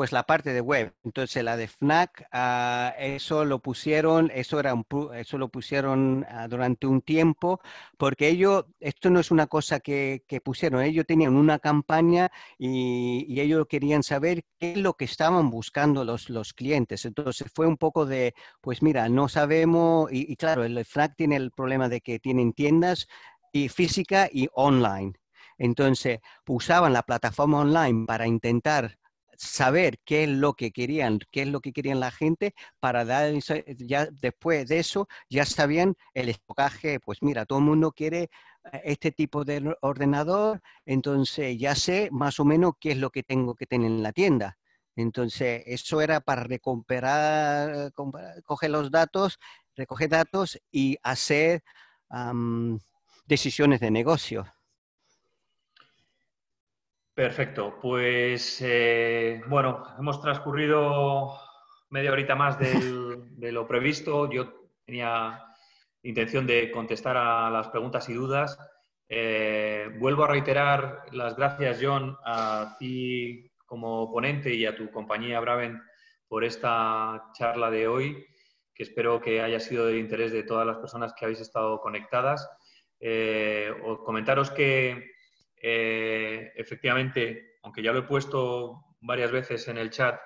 pues la parte de web. Entonces la de FNAC, ah, eso lo pusieron, eso, era eso lo pusieron ah, durante un tiempo, porque ellos, esto no es una cosa que, que pusieron, ¿eh? ellos tenían una campaña y, ellos querían saber qué es lo que estaban buscando los, los clientes. Entonces fue un poco de, pues mira, no sabemos, y, claro, el FNAC tiene el problema de que tienen tiendas y física y online. Entonces, usaban la plataforma online para intentar saber qué es lo que querían, qué es lo que querían la gente para dar, ya después de eso, ya sabían el estocaje, pues mira, todo el mundo quiere eh, este tipo de ordenador, entonces ya sé más o menos qué es lo que tengo que tener en la tienda. Entonces, eso era para recuperar, coger los datos, recoger datos y hacer decisiones de negocio. Perfecto, pues eh, bueno, hemos transcurrido media horita más de lo previsto. Yo tenía intención de contestar a las preguntas y dudas. Eh, vuelvo a reiterar las gracias, John, a ti como ponente y a tu compañía Braven por esta charla de hoy, que espero que haya sido de interés de todas las personas que habéis estado conectadas. Eh, comentaros que eh, efectivamente, aunque ya lo he puesto varias veces en el chat,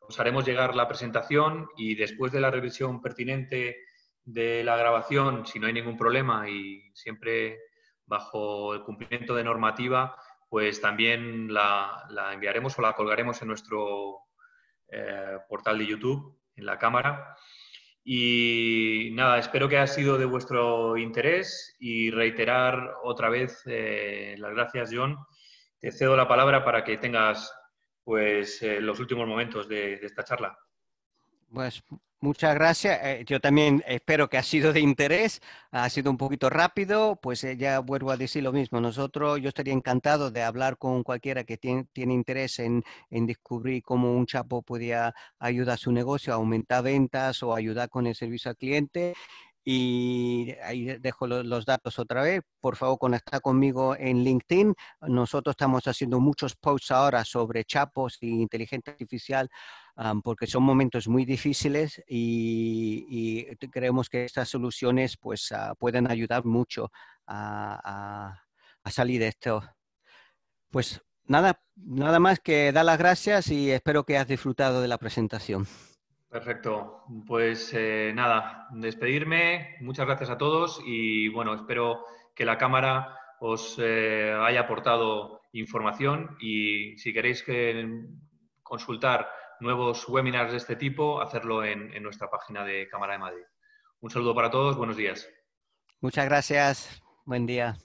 os haremos llegar la presentación y después de la revisión pertinente de la grabación, si no hay ningún problema y siempre bajo el cumplimiento de normativa, pues también la, enviaremos o la colgaremos en nuestro eh, portal de YouTube, en la cámara. Y nada, espero que haya sido de vuestro interés y reiterar otra vez eh, las gracias, John. Te cedo la palabra para que tengas pues, eh, los últimos momentos de, de esta charla. Pues Muchas gracias. Eh, yo también espero que ha sido de interés. Ha sido un poquito rápido, pues ella eh, ya vuelvo a decir lo mismo. Nosotros, yo estaría encantado de hablar con cualquiera que tiene, interés en, en, descubrir cómo un chapo podía ayudar a su negocio, aumentar ventas o ayudar con el servicio al cliente. Y ahí dejo los datos otra vez. Por favor, conecta conmigo en LinkedIn. Nosotros estamos haciendo muchos posts ahora sobre chapos e inteligencia artificial porque son momentos muy difíciles y, creemos que estas soluciones pues, ah, pueden ayudar mucho a, salir de esto. Pues nada, nada más que dar las gracias y espero que has disfrutado de la presentación. Perfecto. Pues eh, nada, despedirme. Muchas gracias a todos y bueno, espero que la cámara os eh, haya aportado información y si queréis que consultar nuevos webinars de este tipo, hacerlo en nuestra página de Cámara de Madrid. Un saludo para todos, buenos días. Muchas gracias, buen día.